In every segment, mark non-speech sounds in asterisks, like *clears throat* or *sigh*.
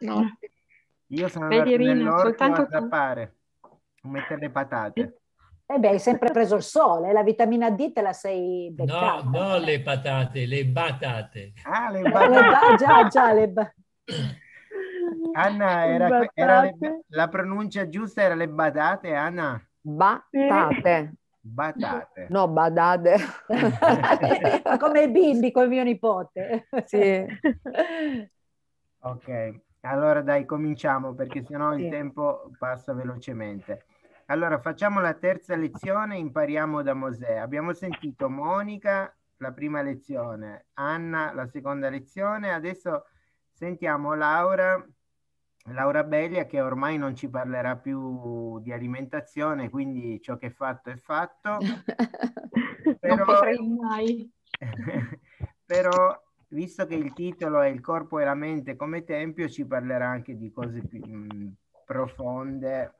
No. Eh. Io sono Vedi, andato Rino, soltanto a zappare, a mettere le patate. Eh beh, hai sempre preso il sole, la vitamina D te la sei beccata. No, no le patate, le batate. Ah, le eh, batate. già, già, le batate. Anna, era, era le, la pronuncia giusta era le badate, Anna? Batate. Batate. No, badate. Come i bimbi con mio nipote. Sì. Ok. Allora dai, cominciamo perché sennò sì. il tempo passa velocemente. Allora facciamo la terza lezione, impariamo da Mosè. Abbiamo sentito Monica la prima lezione, Anna la seconda lezione, adesso sentiamo Laura, Laura Bellia che ormai non ci parlerà più di alimentazione, quindi ciò che è fatto è fatto. *laughs* Però... non potrei mai. *laughs* però visto che il ecco. titolo è Il corpo e la mente come tempio, ci parlerà anche di cose più mh, mm, profonde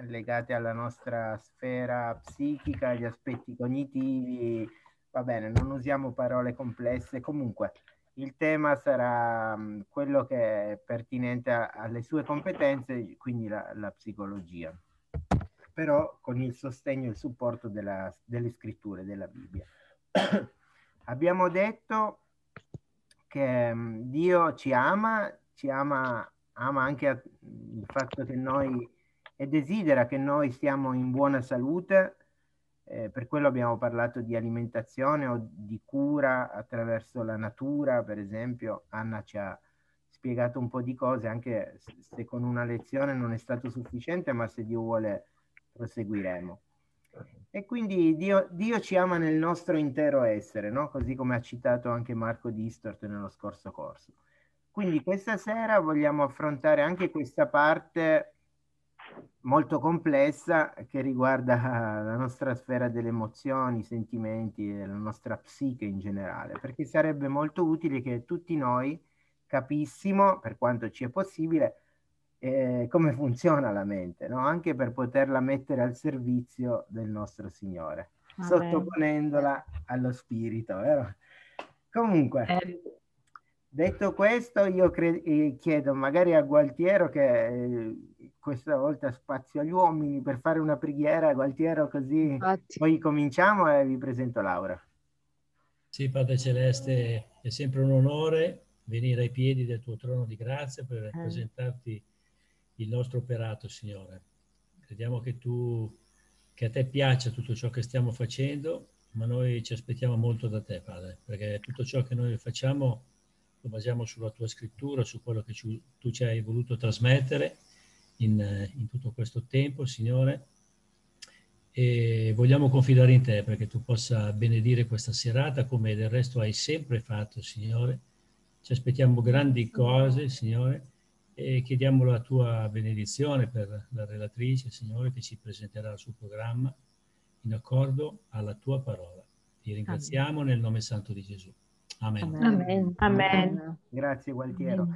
legate alla nostra sfera psichica, agli aspetti cognitivi. Va bene, non usiamo parole complesse. Comunque, il tema sarà mm, quello che è pertinente alle sue competenze, quindi la, la psicologia, però con il sostegno e il supporto della, delle scritture, della Bibbia. *coughs* Abbiamo detto che mm, Dio ci ama, ci ama, ama anche mm, il fatto che noi e desidera che noi stiamo in buona salute, eh, per quello abbiamo parlato di alimentazione o di cura attraverso la natura, per esempio Anna ci ha spiegato un po' di cose, anche se con una lezione non è stato sufficiente, ma se Dio vuole proseguiremo. E quindi Dio, Dio, ci ama nel nostro intero essere, no? così come ha citato anche Marco Distort nello scorso corso. Quindi questa sera vogliamo affrontare anche questa parte molto complessa che riguarda la nostra sfera delle emozioni, sentimenti e la nostra psiche in generale, perché sarebbe molto utile che tutti noi capissimo, per quanto ci è possibile, eh, come funziona la mente, no? anche per poterla mettere al servizio del nostro Signore, ah, sottoponendola allo Spirito, vero? Comunque, eh. detto questo, io cre- eh, chiedo magari a Gualtiero che eh, questa volta spazio agli uomini per fare una preghiera, Gualtiero, così Infatti. poi cominciamo e vi presento Laura. Sì, Padre Celeste, è sempre un onore venire ai piedi del tuo trono di grazia per eh. presentarti il nostro operato, Signore. Crediamo che tu, che a te piaccia tutto ciò che stiamo facendo, ma noi ci aspettiamo molto da te, Padre, perché tutto ciò che noi facciamo lo basiamo sulla tua scrittura, su quello che ci, tu ci hai voluto trasmettere in, in tutto questo tempo, Signore. E vogliamo confidare in te perché tu possa benedire questa serata come del resto hai sempre fatto, Signore. Ci aspettiamo grandi cose, Signore e chiediamo la tua benedizione per la relatrice, Signore, che ci presenterà il suo programma in accordo alla tua parola. Ti ringraziamo Amen. nel nome santo di Gesù. Amen. Amen. Amen. Grazie Gualtiero.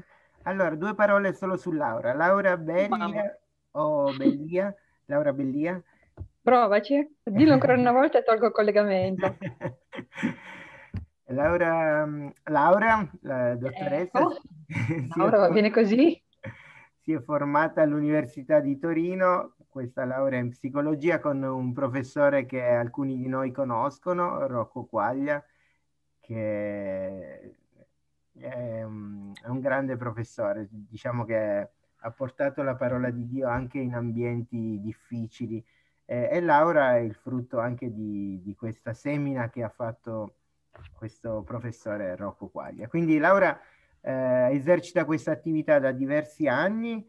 Allora, due parole solo su Laura. Laura Bellia, oh, Bellia, Laura Bellia. Provaci, dillo ancora una volta e tolgo il collegamento. *laughs* Laura, mm, Laura, la dottoressa. Eh, *laughs* Laura, va bene così? si è formata all'Università di Torino, questa laurea in psicologia, con un professore che alcuni di noi conoscono, Rocco Quaglia, che è un, è un grande professore, diciamo che ha portato la parola di Dio anche in ambienti difficili. Eh, e Laura è il frutto anche di, di, questa semina che ha fatto questo professore Rocco Quaglia. Quindi Laura, eh, esercita questa attività da diversi anni,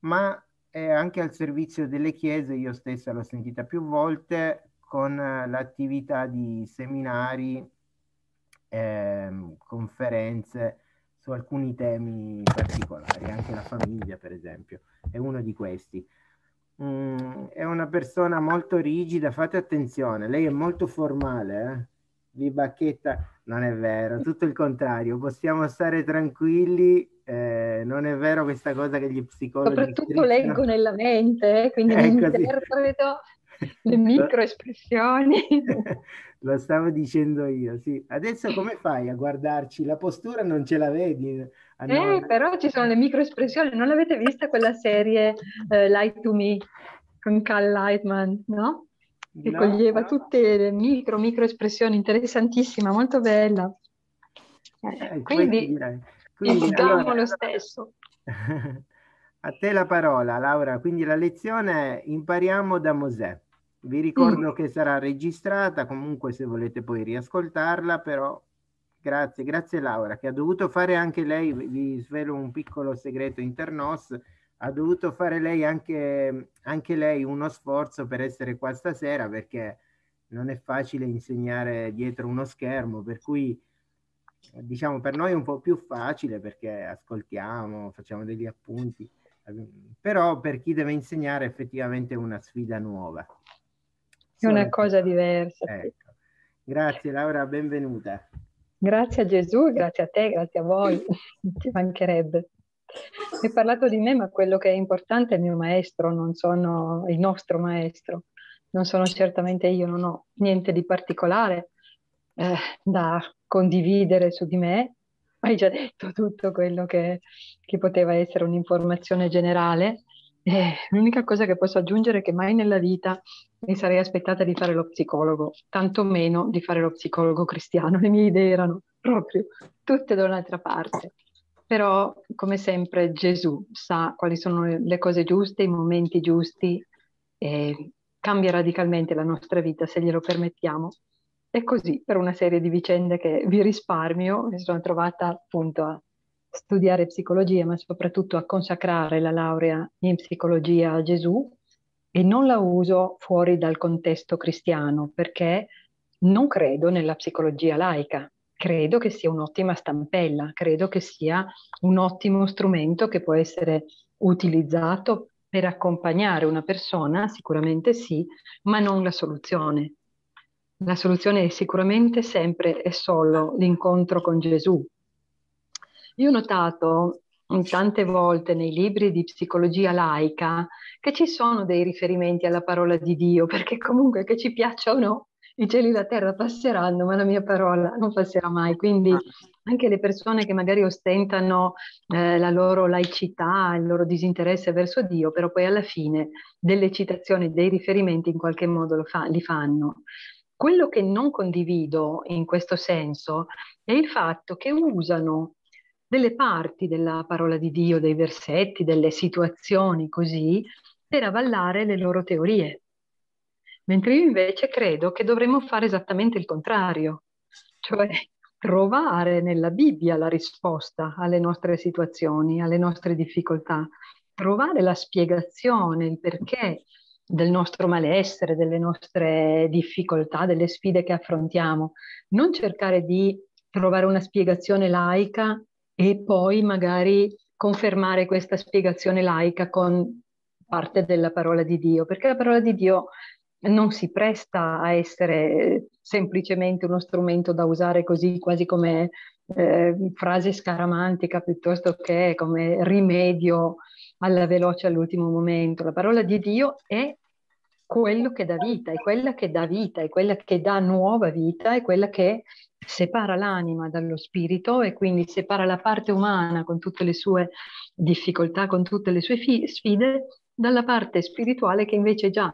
ma è anche al servizio delle chiese, io stessa l'ho sentita più volte, con eh, l'attività di seminari, eh, conferenze su alcuni temi particolari, anche la famiglia per esempio, è uno di questi. Mm, è una persona molto rigida, fate attenzione, lei è molto formale, eh vi bacchetta. Non è vero, tutto il contrario, possiamo stare tranquilli, eh, non è vero questa cosa che gli psicologi... Soprattutto scrivono. leggo nella mente, eh, quindi *laughs* interpreto *laughs* le microespressioni. *laughs* Lo stavo dicendo io, sì. Adesso come fai a guardarci? La postura non ce la vedi? Ah, no. Eh, però ci sono le microespressioni. Non l'avete vista quella serie eh, Light to Me con Cal Lightman, no? che no, coglieva no. tutte le micro, micro espressioni, interessantissima, molto bella. Eh, eh quindi, quindi ecco, allora, diciamo lo stesso. *laughs* A te la parola, Laura. Quindi la lezione è impariamo da Mosè. Vi ricordo mm. che sarà registrata, comunque se volete poi riascoltarla, però grazie, grazie Laura, che ha dovuto fare anche lei, vi svelo un piccolo segreto internos, ha dovuto fare lei anche, anche lei uno sforzo per essere qua stasera perché non è facile insegnare dietro uno schermo, per cui diciamo per noi è un po' più facile perché ascoltiamo, facciamo degli appunti, però per chi deve insegnare effettivamente è una sfida nuova. È una cosa diversa. Ecco. Grazie Laura, benvenuta. Grazie a Gesù, grazie a te, grazie a voi, *laughs* ci mancherebbe. Hai parlato di me, ma quello che è importante è il mio maestro, non sono il nostro maestro. Non sono certamente io, non ho niente di particolare eh, da condividere su di me. Hai già detto tutto quello che, che poteva essere un'informazione generale. Eh, l'unica cosa che posso aggiungere è che mai nella vita mi sarei aspettata di fare lo psicologo, tantomeno di fare lo psicologo cristiano. Le mie idee erano proprio tutte da un'altra parte però come sempre Gesù sa quali sono le cose giuste, i momenti giusti e cambia radicalmente la nostra vita se glielo permettiamo. E così per una serie di vicende che vi risparmio, mi sono trovata appunto a studiare psicologia, ma soprattutto a consacrare la laurea in psicologia a Gesù e non la uso fuori dal contesto cristiano perché non credo nella psicologia laica, credo che sia un'ottima stampella, credo che sia un ottimo strumento che può essere utilizzato per accompagnare una persona, sicuramente sì, ma non la soluzione. La soluzione è sicuramente sempre e solo l'incontro con Gesù. Io ho notato tante volte nei libri di psicologia laica che ci sono dei riferimenti alla parola di Dio, perché comunque che ci piaccia o no, i cieli e la terra passeranno, ma la mia parola non passerà mai. Quindi anche le persone che magari ostentano eh, la loro laicità, il loro disinteresse verso Dio, però poi alla fine delle citazioni, dei riferimenti in qualche modo fa, li fanno. Quello che non condivido in questo senso è il fatto che usano delle parti della parola di Dio, dei versetti, delle situazioni così, per avallare le loro teorie mentre io invece credo che dovremmo fare esattamente il contrario, cioè *laughs* trovare nella Bibbia la risposta alle nostre situazioni, alle nostre difficoltà, trovare la spiegazione, il perché del nostro malessere, delle nostre difficoltà, delle sfide che affrontiamo, non cercare di trovare una spiegazione laica e poi magari confermare questa spiegazione laica con parte della parola di Dio, perché la parola di Dio non si presta a essere semplicemente uno strumento da usare così quasi come eh, frase scaramantica piuttosto che come rimedio alla veloce all'ultimo momento. La parola di Dio è quello che dà vita, è quella che dà vita, è quella che dà nuova vita, è quella che separa l'anima dallo spirito e quindi separa la parte umana con tutte le sue difficoltà, con tutte le sue fi- sfide, dalla parte spirituale che invece già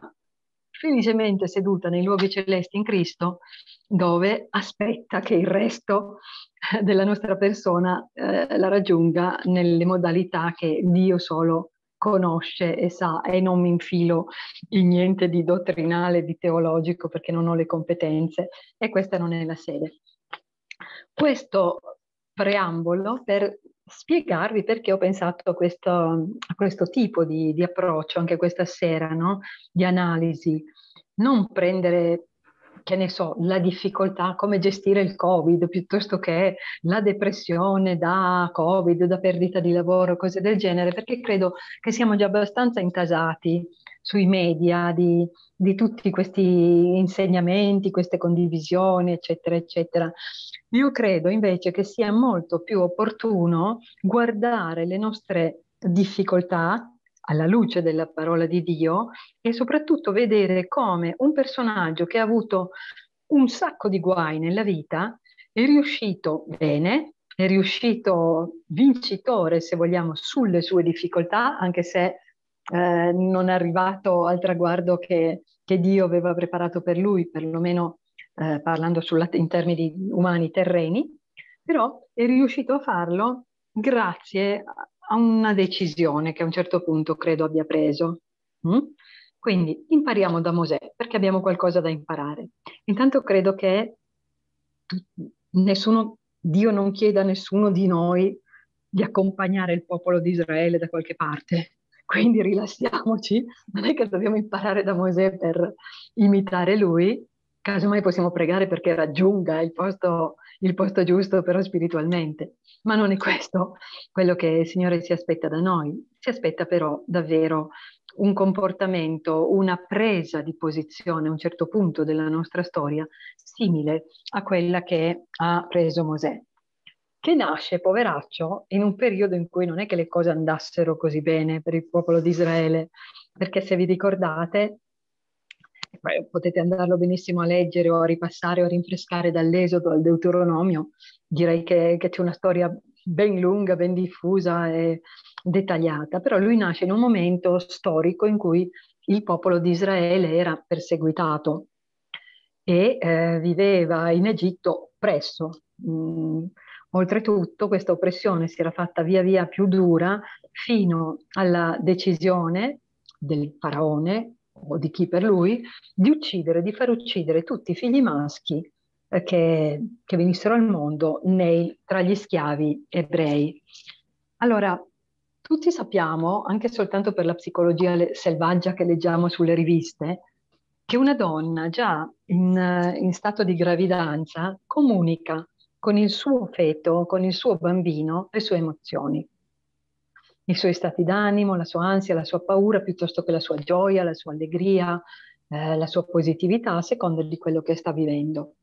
felicemente seduta nei luoghi celesti in Cristo, dove aspetta che il resto *laughs* della nostra persona eh, la raggiunga nelle modalità che Dio solo conosce e sa e non mi infilo in niente di dottrinale, di teologico perché non ho le competenze e questa non è la sede. Questo preambolo per spiegarvi perché ho pensato a questo, a questo tipo di, di, approccio anche questa sera, no? di analisi. Non prendere, che ne so, la difficoltà, come gestire il Covid, piuttosto che la depressione da Covid, da perdita di lavoro, cose del genere, perché credo che siamo già abbastanza intasati sui media di, di tutti questi insegnamenti, queste condivisioni, eccetera, eccetera. Io credo invece che sia molto più opportuno guardare le nostre difficoltà alla luce della parola di Dio e soprattutto vedere come un personaggio che ha avuto un sacco di guai nella vita è riuscito bene, è riuscito vincitore, se vogliamo, sulle sue difficoltà, anche se eh, non è arrivato al traguardo che, che, Dio aveva preparato per lui, perlomeno eh, parlando sulla, in termini umani terreni, però è riuscito a farlo grazie a una decisione che a un certo punto credo abbia preso. Mm? Quindi impariamo da Mosè perché abbiamo qualcosa da imparare. Intanto credo che nessuno, Dio non chieda a nessuno di noi di accompagnare il popolo di Israele da qualche parte, quindi rilassiamoci, non è che dobbiamo imparare da Mosè per imitare lui, casomai possiamo pregare perché raggiunga il posto, il posto giusto però spiritualmente, ma non è questo quello che il Signore si aspetta da noi, si aspetta però davvero un comportamento, una presa di posizione a un certo punto della nostra storia simile a quella che ha preso Mosè che nasce, poveraccio, in un periodo in cui non è che le cose andassero così bene per il popolo di Israele, perché se vi ricordate, potete andarlo benissimo a leggere o a ripassare o a rinfrescare dall'Esodo al Deuteronomio, direi che, che c'è una storia ben lunga, ben diffusa e dettagliata, però lui nasce in un momento storico in cui il popolo di Israele era perseguitato e eh, viveva in Egitto presso. Mh, mm, Oltretutto questa oppressione si era fatta via via più dura fino alla decisione del faraone o di chi per lui di uccidere, di far uccidere tutti i figli maschi eh, che, che, venissero al mondo nei, tra gli schiavi ebrei. Allora, tutti sappiamo, anche soltanto per la psicologia selvaggia che leggiamo sulle riviste, che una donna già in, in stato di gravidanza comunica con il suo feto, con il suo bambino, le sue emozioni, i suoi stati d'animo, la sua ansia, la sua paura, piuttosto che la sua gioia, la sua allegria, eh, la sua positività, a seconda di quello che sta vivendo.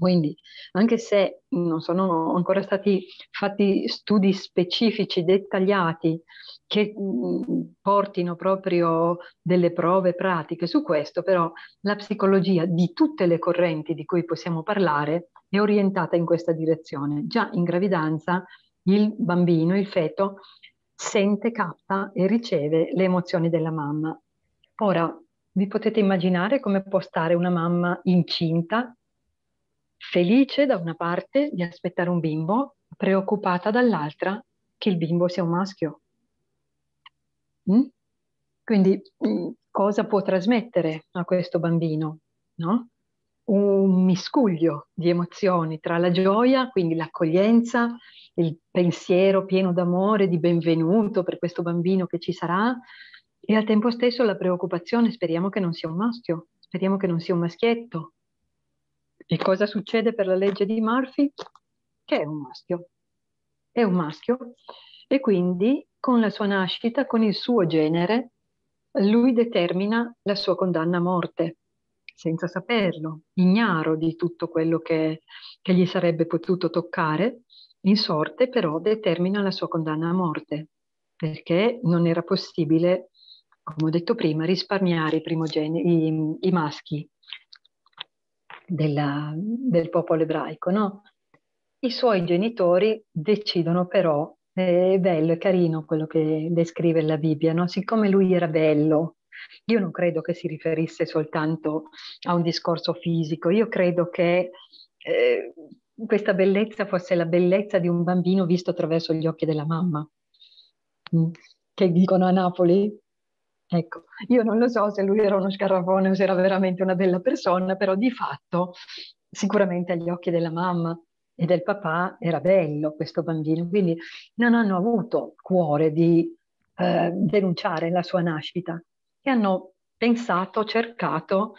Quindi, anche se non sono ancora stati fatti studi specifici, dettagliati, che mm, portino proprio delle prove pratiche su questo, però la psicologia di tutte le correnti di cui possiamo parlare è orientata in questa direzione. Già in gravidanza il bambino, il feto, sente, capta e riceve le emozioni della mamma. Ora, vi potete immaginare come può stare una mamma incinta felice da una parte di aspettare un bimbo, preoccupata dall'altra che il bimbo sia un maschio. Mm? Quindi mm, cosa può trasmettere a questo bambino? No? Un miscuglio di emozioni tra la gioia, quindi l'accoglienza, il pensiero pieno d'amore, di benvenuto per questo bambino che ci sarà, e al tempo stesso la preoccupazione, speriamo che non sia un maschio, speriamo che non sia un maschietto, e cosa succede per la legge di Murphy? Che è un maschio. È un maschio e quindi con la sua nascita, con il suo genere, lui determina la sua condanna a morte, senza saperlo, ignaro di tutto quello che, che gli sarebbe potuto toccare, in sorte però determina la sua condanna a morte, perché non era possibile, come ho detto prima, risparmiare i, i, i maschi della, del popolo ebraico, no? I suoi genitori decidono però, eh, è bello, è carino quello che descrive la Bibbia, no? Siccome lui era bello, io non credo che si riferisse soltanto a un discorso fisico, io credo che eh, questa bellezza fosse la bellezza di un bambino visto attraverso gli occhi della mamma, mm, che dicono a Napoli, Ecco, io non lo so se lui era uno scarafone o se era veramente una bella persona, però di fatto sicuramente agli occhi della mamma e del papà era bello questo bambino, quindi non hanno avuto cuore di eh, denunciare la sua nascita e hanno pensato, cercato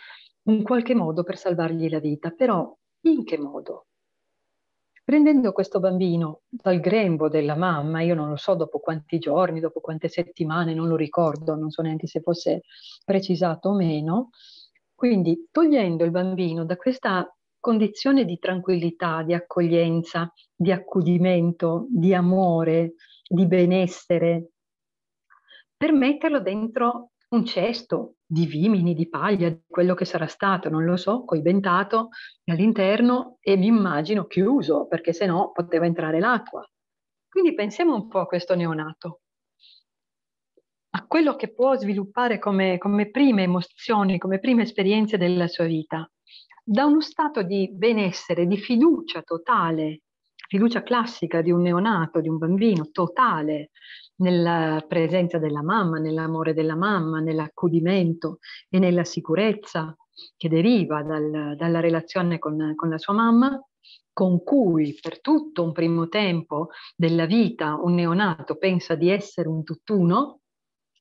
un qualche modo per salvargli la vita, però in che modo? Prendendo questo bambino dal grembo della mamma, io non lo so dopo quanti giorni, dopo quante settimane, non lo ricordo, non so neanche se fosse precisato o meno, quindi togliendo il bambino da questa condizione di tranquillità, di accoglienza, di accudimento, di amore, di benessere, per metterlo dentro un cesto, di vimini, di paglia, di quello che sarà stato, non lo so, coibentato all'interno e mi immagino chiuso, perché se no poteva entrare l'acqua. Quindi pensiamo un po' a questo neonato, a quello che può sviluppare come, come prime emozioni, come prime esperienze della sua vita, da uno stato di benessere, di fiducia totale, fiducia classica di un neonato, di un bambino, totale, nella presenza della mamma, nell'amore della mamma, nell'accudimento e nella sicurezza che deriva dal, dalla relazione con, con la sua mamma, con cui per tutto un primo tempo della vita un neonato pensa di essere un tutt'uno,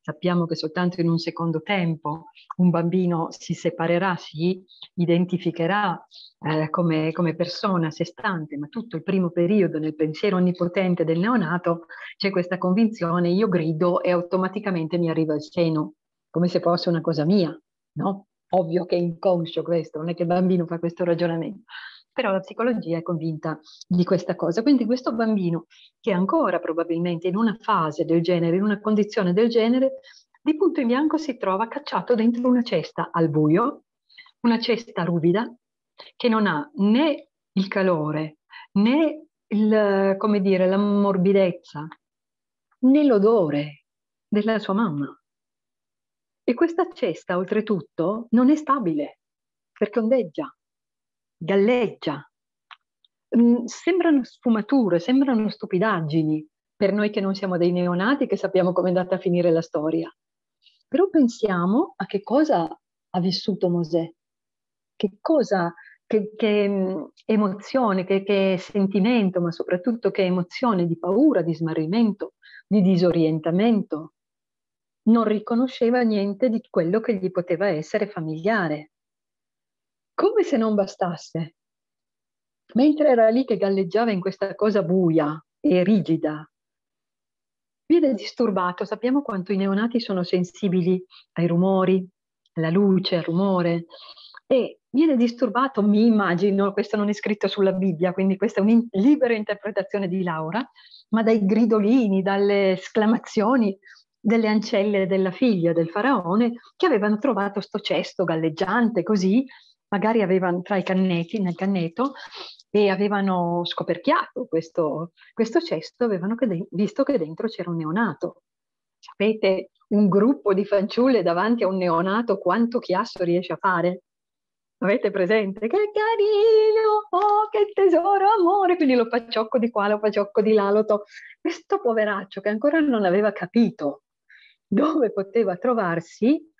Sappiamo che soltanto in un secondo tempo un bambino si separerà, si identificherà eh, come, come, persona a sé stante, ma tutto il primo periodo nel pensiero onnipotente del neonato c'è questa convinzione, io grido e automaticamente mi arriva il seno, come se fosse una cosa mia, no? Ovvio che è inconscio questo, non è che il bambino fa questo ragionamento però la psicologia è convinta di questa cosa. Quindi questo bambino che ancora probabilmente in una fase del genere, in una condizione del genere, di punto in bianco si trova cacciato dentro una cesta al buio, una cesta ruvida, che non ha né il calore né il, come dire, la morbidezza né l'odore della sua mamma. E questa cesta, oltretutto, non è stabile perché ondeggia galleggia. Mm, sembrano sfumature, sembrano stupidaggini per noi che non siamo dei neonati che sappiamo come è andata a finire la storia. Però pensiamo a che cosa ha vissuto Mosè, che cosa, che, che mm, emozione, che, che sentimento, ma soprattutto che emozione di paura, di smarrimento, di disorientamento. Non riconosceva niente di quello che gli poteva essere familiare. Come se non bastasse, mentre era lì che galleggiava in questa cosa buia e rigida, viene disturbato. Sappiamo quanto i neonati sono sensibili ai rumori, alla luce, al rumore, e viene disturbato, mi immagino, questo non è scritto sulla Bibbia, quindi questa è una libera interpretazione di Laura, ma dai gridolini, dalle esclamazioni delle ancelle della figlia del faraone che avevano trovato sto cesto galleggiante così magari avevano tra i canneti nel canneto, e avevano scoperchiato questo, questo cesto, avevano che visto che dentro c'era un neonato. Sapete, un gruppo di fanciulle davanti a un neonato quanto chiasso riesce a fare? Avete presente? Che carino, oh, che tesoro, amore. Quindi lo pacciocco di qua, lo pacciocco di là, lo to... Questo poveraccio che ancora non aveva capito dove poteva trovarsi,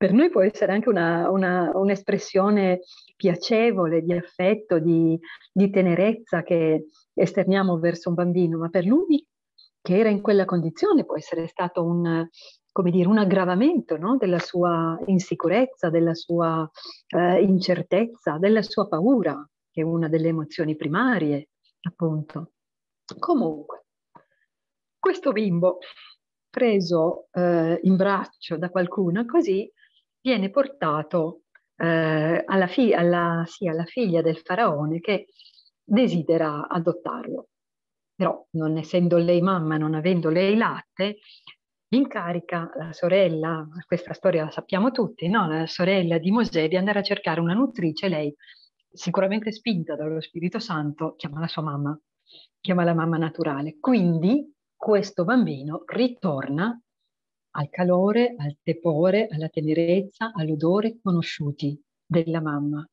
per noi può essere anche una, una, un'espressione piacevole di affetto, di, di tenerezza che esterniamo verso un bambino, ma per lui che era in quella condizione può essere stato un, come dire, un aggravamento no? della sua insicurezza, della sua eh, incertezza, della sua paura, che è una delle emozioni primarie, appunto. Comunque, questo bimbo preso eh, in braccio da qualcuno così viene portato eh, alla, fi alla, sì, alla, figlia del faraone che desidera adottarlo. Però non essendo lei mamma, non avendo lei latte, incarica la sorella, questa storia la sappiamo tutti, no? la sorella di Mosè di andare a cercare una nutrice, lei sicuramente spinta dallo Spirito Santo chiama la sua mamma, chiama la mamma naturale. Quindi questo bambino ritorna al calore, al tepore, alla tenerezza, all'odore conosciuti della mamma.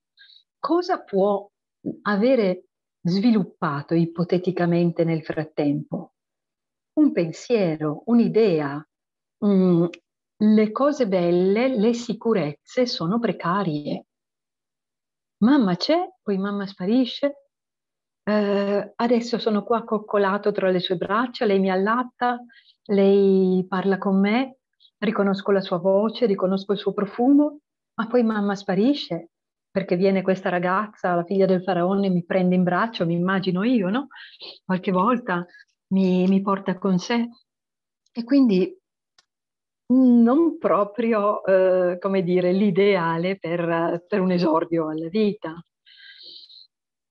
Cosa può avere sviluppato ipoteticamente nel frattempo? Un pensiero, un'idea. Mm, le cose belle, le sicurezze sono precarie. Mamma c'è, poi mamma sparisce, eh, adesso sono qua coccolato tra le sue braccia, lei mi allatta, lei parla con me, riconosco la sua voce, riconosco il suo profumo, ma poi mamma sparisce perché viene questa ragazza, la figlia del faraone, mi prende in braccio, mi immagino io, no? Qualche volta mi, mi porta con sé. E quindi non proprio, eh, come dire, l'ideale per, per un esordio alla vita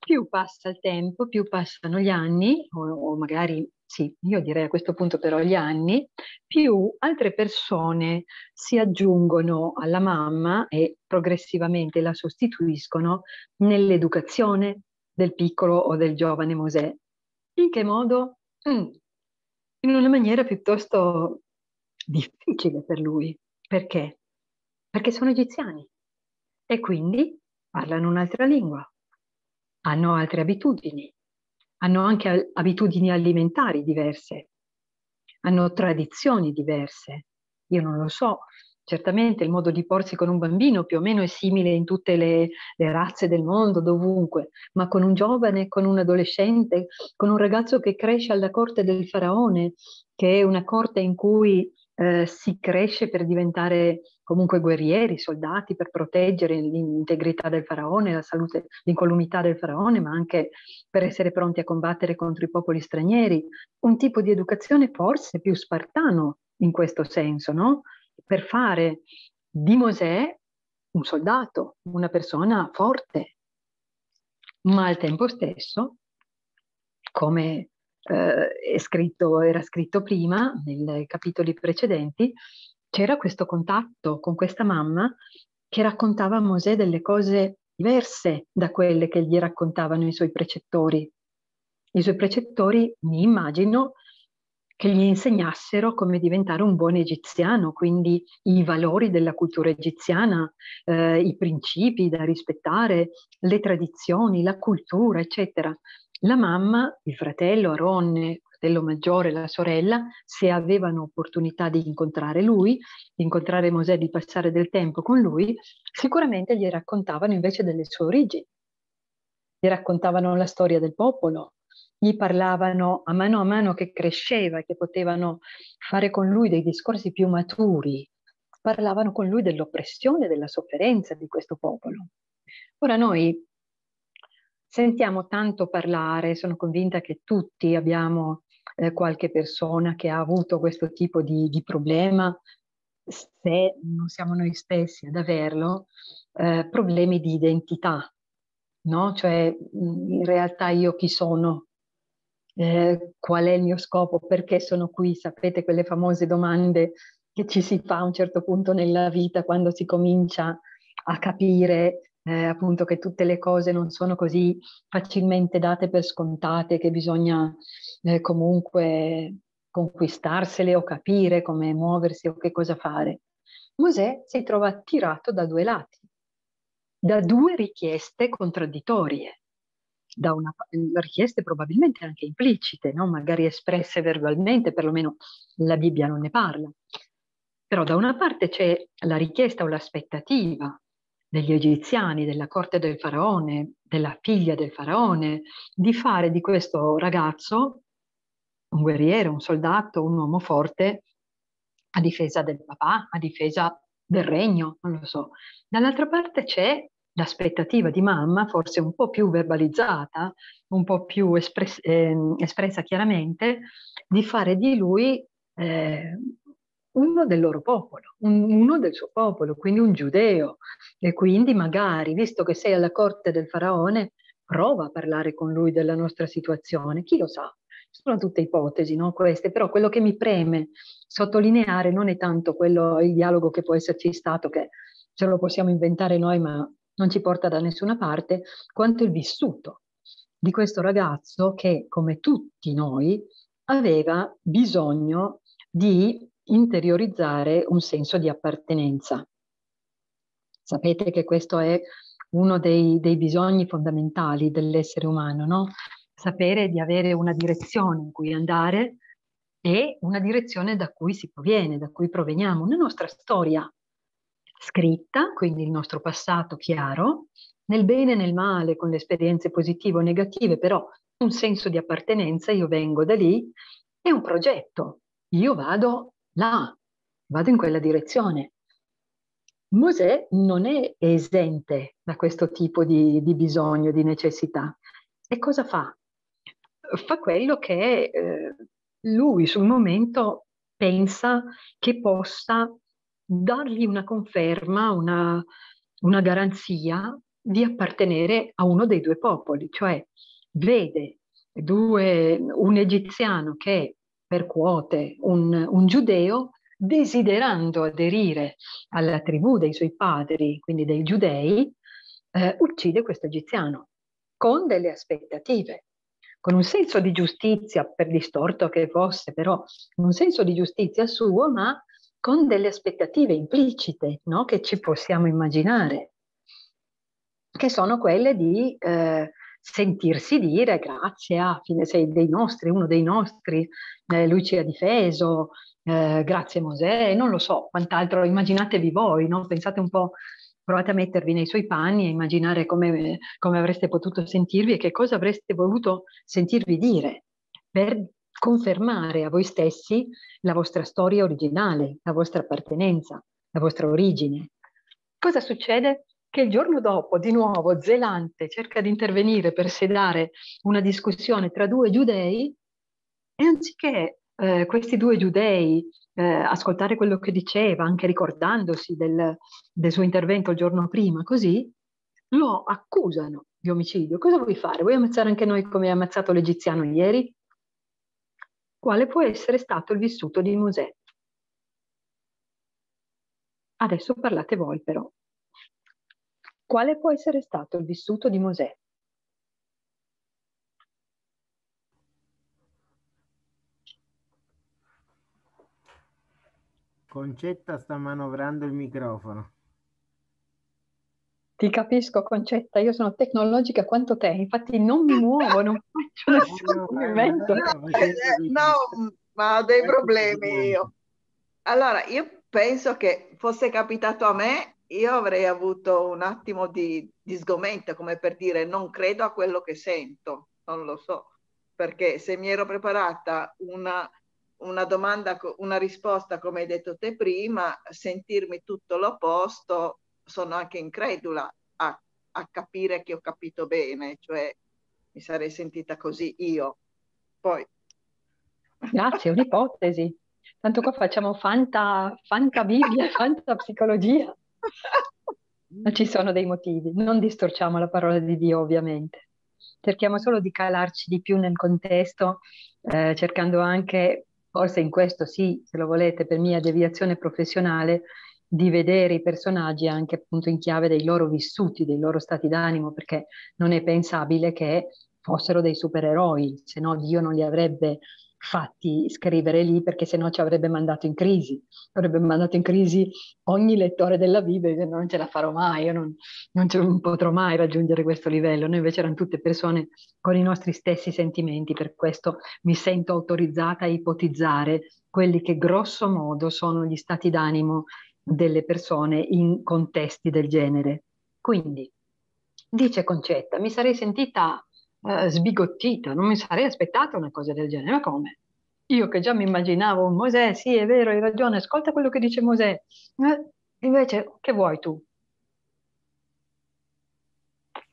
più passa il tempo, più passano gli anni, o, o magari sì, io direi a questo punto però gli anni, più altre persone si aggiungono alla mamma e progressivamente la sostituiscono nell'educazione del piccolo o del giovane Mosè. In che modo? Mm. In una maniera piuttosto difficile per lui. Perché? Perché sono egiziani e quindi parlano un'altra lingua, hanno altre abitudini, hanno anche abitudini alimentari diverse, hanno tradizioni diverse. Io non lo so, certamente il modo di porsi con un bambino più o meno è simile in tutte le, le razze del mondo, dovunque, ma con un giovane, con un adolescente, con un ragazzo che cresce alla corte del faraone, che è una corte in cui eh, si cresce per diventare comunque guerrieri, soldati, per proteggere l'integrità del faraone, la salute, l'incolumità del faraone, ma anche per essere pronti a combattere contro i popoli stranieri. Un tipo di educazione forse più spartano in questo senso, no? Per fare di Mosè un soldato, una persona forte, ma al tempo stesso, come eh, scritto, era scritto prima, nei capitoli precedenti, c'era questo contatto con questa mamma che raccontava a Mosè delle cose diverse da quelle che gli raccontavano i suoi precettori. I suoi precettori, mi immagino, che gli insegnassero come diventare un buon egiziano, quindi i valori della cultura egiziana, eh, i principi da rispettare, le tradizioni, la cultura, eccetera. La mamma, il fratello Aronne, il fratello maggiore, la sorella, se avevano opportunità di incontrare lui, di incontrare Mosè, di passare del tempo con lui, sicuramente gli raccontavano invece delle sue origini, gli raccontavano la storia del popolo, gli parlavano a mano a mano che cresceva, che potevano fare con lui dei discorsi più maturi, parlavano con lui dell'oppressione, della sofferenza di questo popolo. Ora noi Sentiamo tanto parlare, sono convinta che tutti abbiamo eh, qualche persona che ha avuto questo tipo di, di problema, se non siamo noi stessi ad averlo, eh, problemi di identità, no? Cioè mm, in realtà io chi sono, eh, qual è il mio scopo, perché sono qui, sapete quelle famose domande che ci si fa a un certo punto nella vita quando si comincia a capire eh, appunto che tutte le cose non sono così facilmente date per scontate, che bisogna eh, comunque conquistarsele o capire come muoversi o che cosa fare. Mosè si trova attirato da due lati, da due richieste contraddittorie, da una, richieste probabilmente anche implicite, no? magari espresse verbalmente, perlomeno la Bibbia non ne parla. Però da una parte c'è la richiesta o l'aspettativa degli egiziani, della corte del faraone, della figlia del faraone, di fare di questo ragazzo un guerriero, un soldato, un uomo forte a difesa del papà, a difesa del regno, non lo so. Dall'altra parte c'è l'aspettativa di mamma, forse un po' più verbalizzata, un po' più espres- eh, espressa chiaramente, di fare di lui eh, uno del loro popolo, un, uno del suo popolo, quindi un giudeo. E quindi magari, visto che sei alla corte del faraone, prova a parlare con lui della nostra situazione, chi lo sa. Sono tutte ipotesi, no? Queste, però quello che mi preme sottolineare non è tanto quello, il dialogo che può esserci stato, che ce lo possiamo inventare noi, ma non ci porta da nessuna parte, quanto il vissuto di questo ragazzo che, come tutti noi, aveva bisogno di interiorizzare un senso di appartenenza. Sapete che questo è uno dei, dei bisogni fondamentali dell'essere umano, no? Sapere di avere una direzione in cui andare e una direzione da cui si proviene, da cui proveniamo, una nostra storia scritta, quindi il nostro passato chiaro, nel bene e nel male, con le esperienze positive o negative, però un senso di appartenenza, io vengo da lì, è un progetto. Io vado là, vado in quella direzione. Mosè non è esente da questo tipo di, di bisogno, di necessità. E cosa fa? Fa quello che eh, lui sul momento pensa che possa dargli una conferma, una, una garanzia di appartenere a uno dei due popoli, cioè vede due, un egiziano che percuote un, un giudeo desiderando aderire alla tribù dei suoi padri, quindi dei giudei, eh, uccide questo egiziano con delle aspettative, con un senso di giustizia, per distorto che fosse, però un senso di giustizia suo, ma con delle aspettative implicite no? che ci possiamo immaginare, che sono quelle di eh, sentirsi dire grazie a fine sei dei nostri, uno dei nostri, eh, lui ci ha difeso, eh, grazie Mosè, non lo so, quant'altro, immaginatevi voi, no? pensate un po', provate a mettervi nei suoi panni e immaginare come, come avreste potuto sentirvi e che cosa avreste voluto sentirvi dire per confermare a voi stessi la vostra storia originale, la vostra appartenenza, la vostra origine. Cosa succede che il giorno dopo, di nuovo, zelante, cerca di intervenire per sedare una discussione tra due giudei e anziché eh, questi due giudei eh, ascoltare quello che diceva, anche ricordandosi del, del suo intervento il giorno prima, così, lo accusano di omicidio. Cosa vuoi fare? Vuoi ammazzare anche noi come ha ammazzato l'egiziano ieri? Quale può essere stato il vissuto di Mosè? Adesso parlate voi però. Quale può essere stato il vissuto di Mosè? Concetta sta manovrando il microfono. Ti capisco, Concetta, io sono tecnologica quanto te, infatti non mi muovo, non faccio nessun no, movimento. No, ma eh, ho dei problemi io. Allora, io penso che fosse capitato a me, io avrei avuto un attimo di, di sgomento, come per dire non credo a quello che sento, non lo so, perché se mi ero preparata una, una domanda, una risposta come hai detto te prima, sentirmi tutto l'opposto, sono anche incredula a, a capire che ho capito bene, cioè mi sarei sentita così io. Poi... Grazie, un'ipotesi. Tanto qua facciamo fanta, fanta Bibbia, *laughs* fanta psicologia. Ma ci sono dei motivi, non distorciamo la parola di Dio ovviamente, cerchiamo solo di calarci di più nel contesto, eh, cercando anche, forse in questo sì, se lo volete, per mia deviazione professionale, di vedere i personaggi anche appunto in chiave dei loro vissuti, dei loro stati d'animo, perché non è pensabile che fossero dei supereroi, se no Dio non li avrebbe fatti scrivere lì perché sennò ci avrebbe mandato in crisi, avrebbe mandato in crisi ogni lettore della Bibbia dicendo non ce la farò mai, io non, non, ce, non potrò mai raggiungere questo livello. Noi invece erano tutte persone con i nostri stessi sentimenti, per questo mi sento autorizzata a ipotizzare quelli che grosso modo sono gli stati d'animo delle persone in contesti del genere. Quindi, dice Concetta, mi sarei sentita eh, sbigottita, non mi sarei aspettata una cosa del genere, ma come? Io che già mi immaginavo Mosè, sì è vero, hai ragione, ascolta quello che dice Mosè, eh, invece che vuoi tu?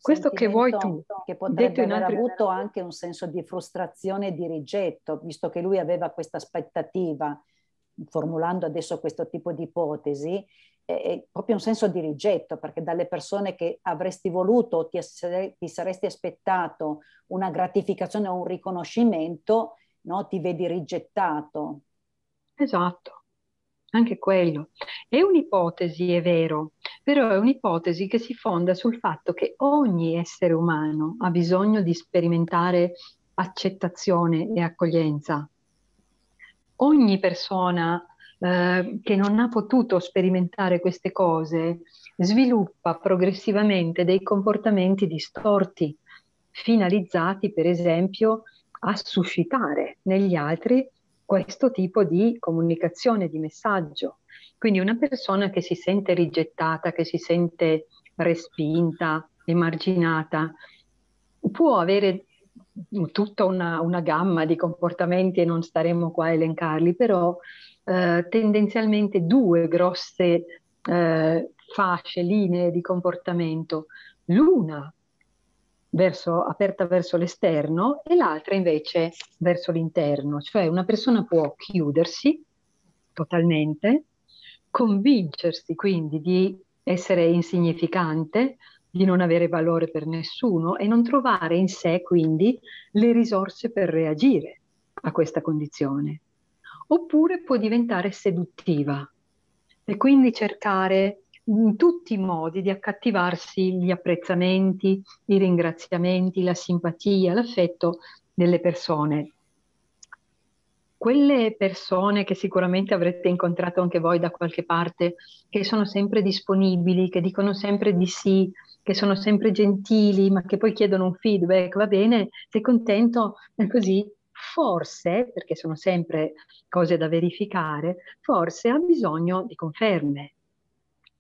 questo che vuoi tu. Che potrebbe aver altri... avuto anche un senso di frustrazione e di rigetto, visto che lui aveva questa aspettativa, formulando adesso questo tipo di ipotesi, eh, proprio un senso di rigetto, perché dalle persone che avresti voluto, ti, ti saresti aspettato una gratificazione o un riconoscimento, no? ti vedi rigettato. Esatto, anche quello. È un'ipotesi, è vero, però è un'ipotesi che si fonda sul fatto che ogni essere umano ha bisogno di sperimentare accettazione e accoglienza. Ogni persona eh, che non ha potuto sperimentare queste cose sviluppa progressivamente dei comportamenti distorti, finalizzati per esempio a suscitare negli altri questo tipo di comunicazione, di messaggio. Quindi una persona che si sente rigettata, che si sente respinta, emarginata, può avere tutta una, una, gamma di comportamenti e non staremo qua a elencarli, però eh, tendenzialmente due grosse eh, fasce, linee di comportamento, l'una verso, aperta verso l'esterno e l'altra invece verso l'interno, cioè una persona può chiudersi totalmente, convincersi quindi di essere insignificante, di non avere valore per nessuno e non trovare in sé quindi le risorse per reagire a questa condizione. Oppure può diventare seduttiva e quindi cercare in tutti i modi di accattivarsi gli apprezzamenti, i ringraziamenti, la simpatia, l'affetto delle persone. Quelle persone che sicuramente avrete incontrato anche voi da qualche parte, che sono sempre disponibili, che dicono sempre di sì, che sono sempre gentili, ma che poi chiedono un feedback, va bene, sei contento? è così forse, perché sono sempre cose da verificare, forse ha bisogno di conferme,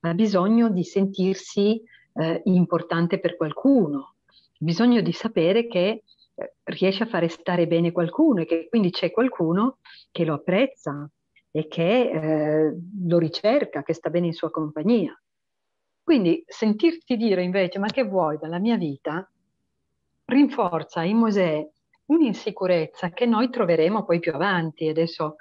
ha bisogno di sentirsi eh, importante per qualcuno, ha bisogno di sapere che eh, riesce a fare stare bene qualcuno e che quindi c'è qualcuno che lo apprezza e che eh, lo ricerca, che sta bene in sua compagnia. Quindi sentirti dire invece ma che vuoi dalla mia vita rinforza in Mosè un'insicurezza che noi troveremo poi più avanti. Adesso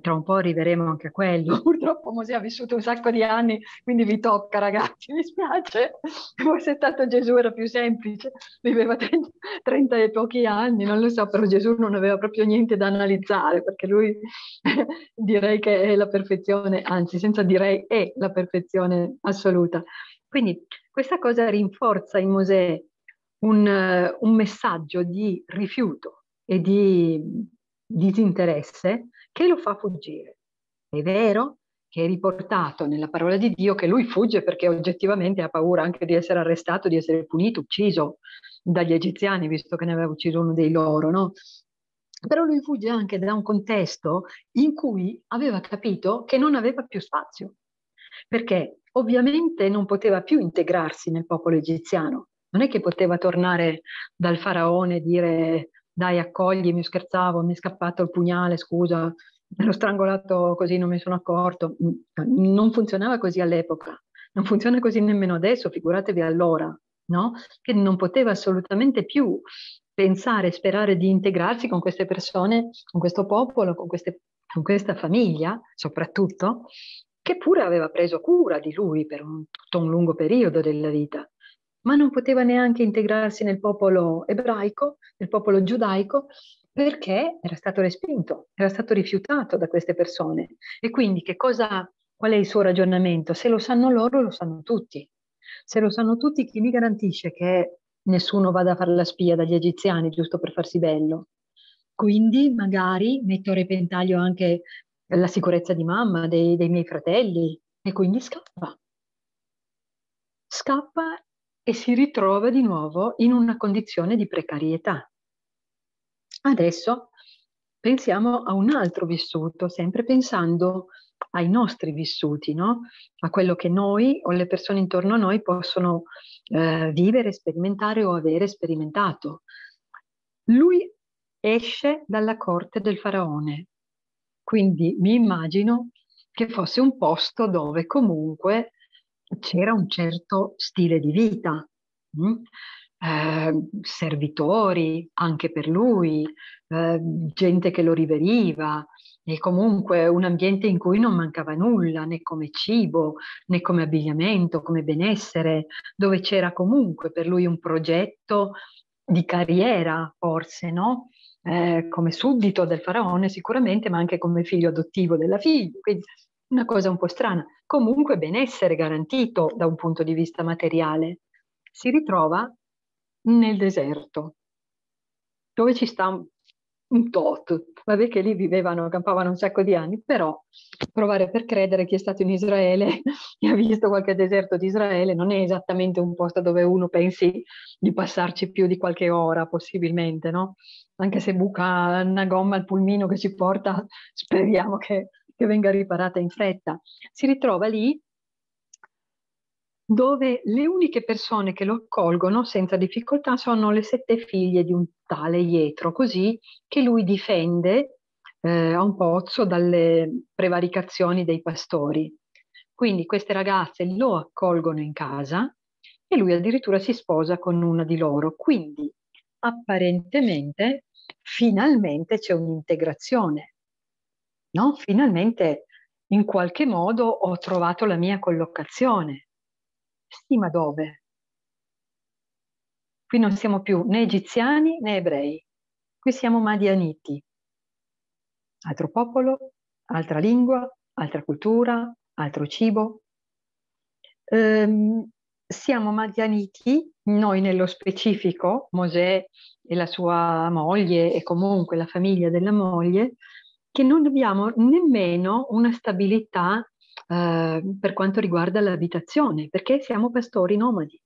tra un po' arriveremo anche a quello. *laughs* Purtroppo Mosè ha vissuto un sacco di anni, quindi vi tocca ragazzi, mi spiace. *laughs* Forse tanto Gesù era più semplice, viveva 30, e pochi anni, non lo so, però Gesù non aveva proprio niente da analizzare, perché lui *laughs* direi che è la perfezione, anzi senza direi è la perfezione assoluta. Quindi questa cosa rinforza in Mosè un, un messaggio di rifiuto e di disinteresse che lo fa fuggire. È vero che è riportato nella parola di Dio che lui fugge perché oggettivamente ha paura anche di essere arrestato, di essere punito, ucciso dagli egiziani, visto che ne aveva ucciso uno dei loro, no? Però lui fugge anche da un contesto in cui aveva capito che non aveva più spazio, perché ovviamente non poteva più integrarsi nel popolo egiziano, non è che poteva tornare dal faraone e dire dai accoglimi, scherzavo, mi è scappato il pugnale, scusa, l'ho *laughs* strangolato così, non mi sono accorto. Mm, cioè, non funzionava così all'epoca, non funziona così nemmeno adesso, figuratevi allora, no? Che non poteva assolutamente più pensare, sperare di integrarsi con queste persone, con questo popolo, con, queste, con questa famiglia soprattutto, che pure aveva preso cura di lui per un, tutto un lungo periodo della vita ma non poteva neanche integrarsi nel popolo ebraico, nel popolo giudaico, perché era stato respinto, era stato rifiutato da queste persone. E quindi che cosa, qual è il suo ragionamento? Se lo sanno loro, lo sanno tutti. Se lo sanno tutti, chi mi garantisce che nessuno vada a fare la spia dagli egiziani giusto per farsi bello? Quindi magari metto a repentaglio anche la sicurezza di mamma, dei, dei miei fratelli, e quindi scappa. Scappa e si ritrova di nuovo in una condizione di precarietà. Adesso pensiamo a un altro vissuto, sempre pensando ai nostri vissuti, no? a quello che noi o le persone intorno a noi possono eh, vivere, sperimentare o avere sperimentato. Lui esce dalla corte del faraone, quindi mi immagino che fosse un posto dove comunque c'era un certo stile di vita, mh? Mm? Eh, servitori anche per lui, eh, gente che lo riveriva e comunque un ambiente in cui non mancava nulla, né come cibo, né come abbigliamento, come benessere, dove c'era comunque per lui un progetto di carriera, forse, no? Eh, come suddito del faraone sicuramente, ma anche come figlio adottivo della figlia. Quindi una cosa un po' strana. Comunque benessere garantito da un punto di vista materiale. Si ritrova nel deserto, dove ci sta un tot. Vabbè che lì vivevano, campavano un sacco di anni, però provare per credere chi è stato in Israele e *laughs* ha visto qualche deserto di Israele non è esattamente un posto dove uno pensi di passarci più di qualche ora, possibilmente, no? Anche se buca una gomma al pulmino che ci porta, *laughs* speriamo che che venga riparata in fretta. Si ritrova lì dove le uniche persone che lo accolgono senza difficoltà sono le sette figlie di un tale Ietro, così che lui difende eh, a un pozzo dalle prevaricazioni dei pastori. Quindi queste ragazze lo accolgono in casa e lui addirittura si sposa con una di loro. Quindi apparentemente finalmente c'è un'integrazione no? Finalmente in qualche modo ho trovato la mia collocazione. Sì, ma dove? Qui non siamo più né egiziani né ebrei, qui siamo madianiti. Altro popolo, altra lingua, altra cultura, altro cibo. Ehm, siamo madianiti, noi nello specifico, Mosè e la sua moglie e comunque la famiglia della moglie, che non abbiamo nemmeno una stabilità eh, per quanto riguarda l'abitazione, perché siamo pastori nomadi.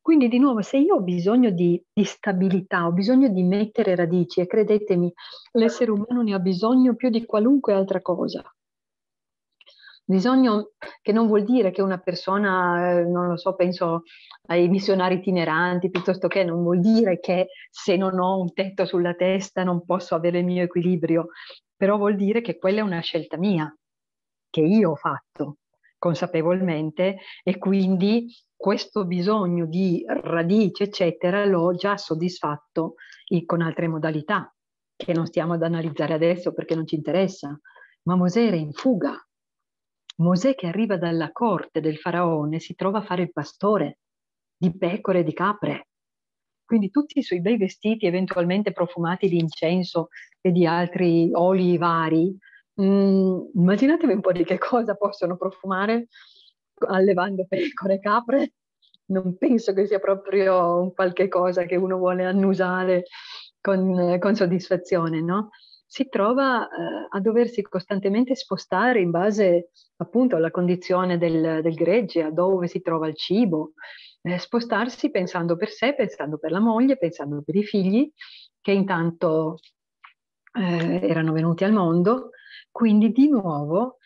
Quindi di nuovo, se io ho bisogno di, di, stabilità, ho bisogno di mettere radici, e credetemi, l'essere umano ne ha bisogno più di qualunque altra cosa, Bisogno che non vuol dire che una persona, eh, non lo so, penso ai missionari itineranti, piuttosto che non vuol dire che se non ho un tetto sulla testa non posso avere il mio equilibrio, però vuol dire che quella è una scelta mia, che io ho fatto consapevolmente e quindi questo bisogno di radice, eccetera, l'ho già soddisfatto con altre modalità che non stiamo ad analizzare adesso perché non ci interessa. Ma Mosè era in fuga, Mosè che arriva dalla corte del faraone si trova a fare il pastore di pecore e di capre. Quindi tutti i suoi bei vestiti, eventualmente profumati di incenso e di altri oli vari, mh, mm, immaginatevi un po' di che cosa possono profumare allevando pecore e capre. Non penso che sia proprio un qualche cosa che uno vuole annusare con, eh, con soddisfazione, no? si trova eh, a doversi costantemente spostare in base appunto alla condizione del, del gregge, a dove si trova il cibo, eh, spostarsi pensando per sé, pensando per la moglie, pensando per i figli che intanto eh, erano venuti al mondo, quindi di nuovo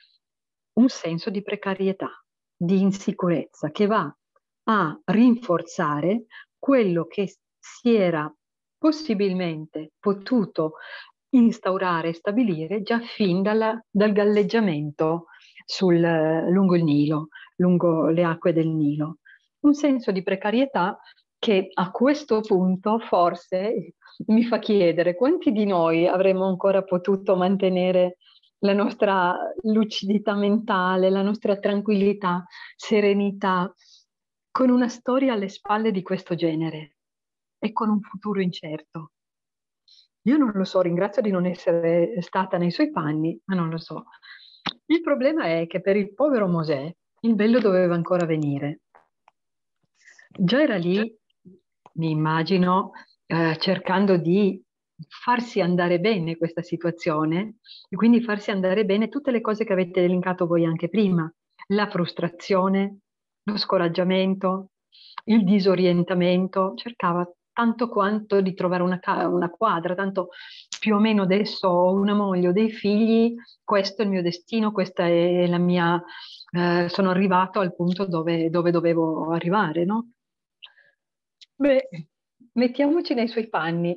un senso di precarietà, di insicurezza che va a rinforzare quello che si era possibilmente potuto instaurare e stabilire già fin dalla, dal galleggiamento sul, lungo il Nilo, lungo le acque del Nilo. Un senso di precarietà che a questo punto forse mi fa chiedere quanti di noi avremmo ancora potuto mantenere la nostra lucidità mentale, la nostra tranquillità, serenità, con una storia alle spalle di questo genere e con un futuro incerto. Io non lo so, ringrazio di non essere stata nei suoi panni, ma non lo so. Il problema è che per il povero Mosè il bello doveva ancora venire. Già era lì, mi immagino, eh, cercando di farsi andare bene questa situazione e quindi farsi andare bene tutte le cose che avete elencato voi anche prima, la frustrazione, lo scoraggiamento, il disorientamento, cercava tanto quanto di trovare una, una, quadra, tanto più o meno adesso ho una moglie o dei figli, questo è il mio destino, questa è la mia, eh, sono arrivato al punto dove, dove dovevo arrivare, no? Beh, mettiamoci nei suoi panni.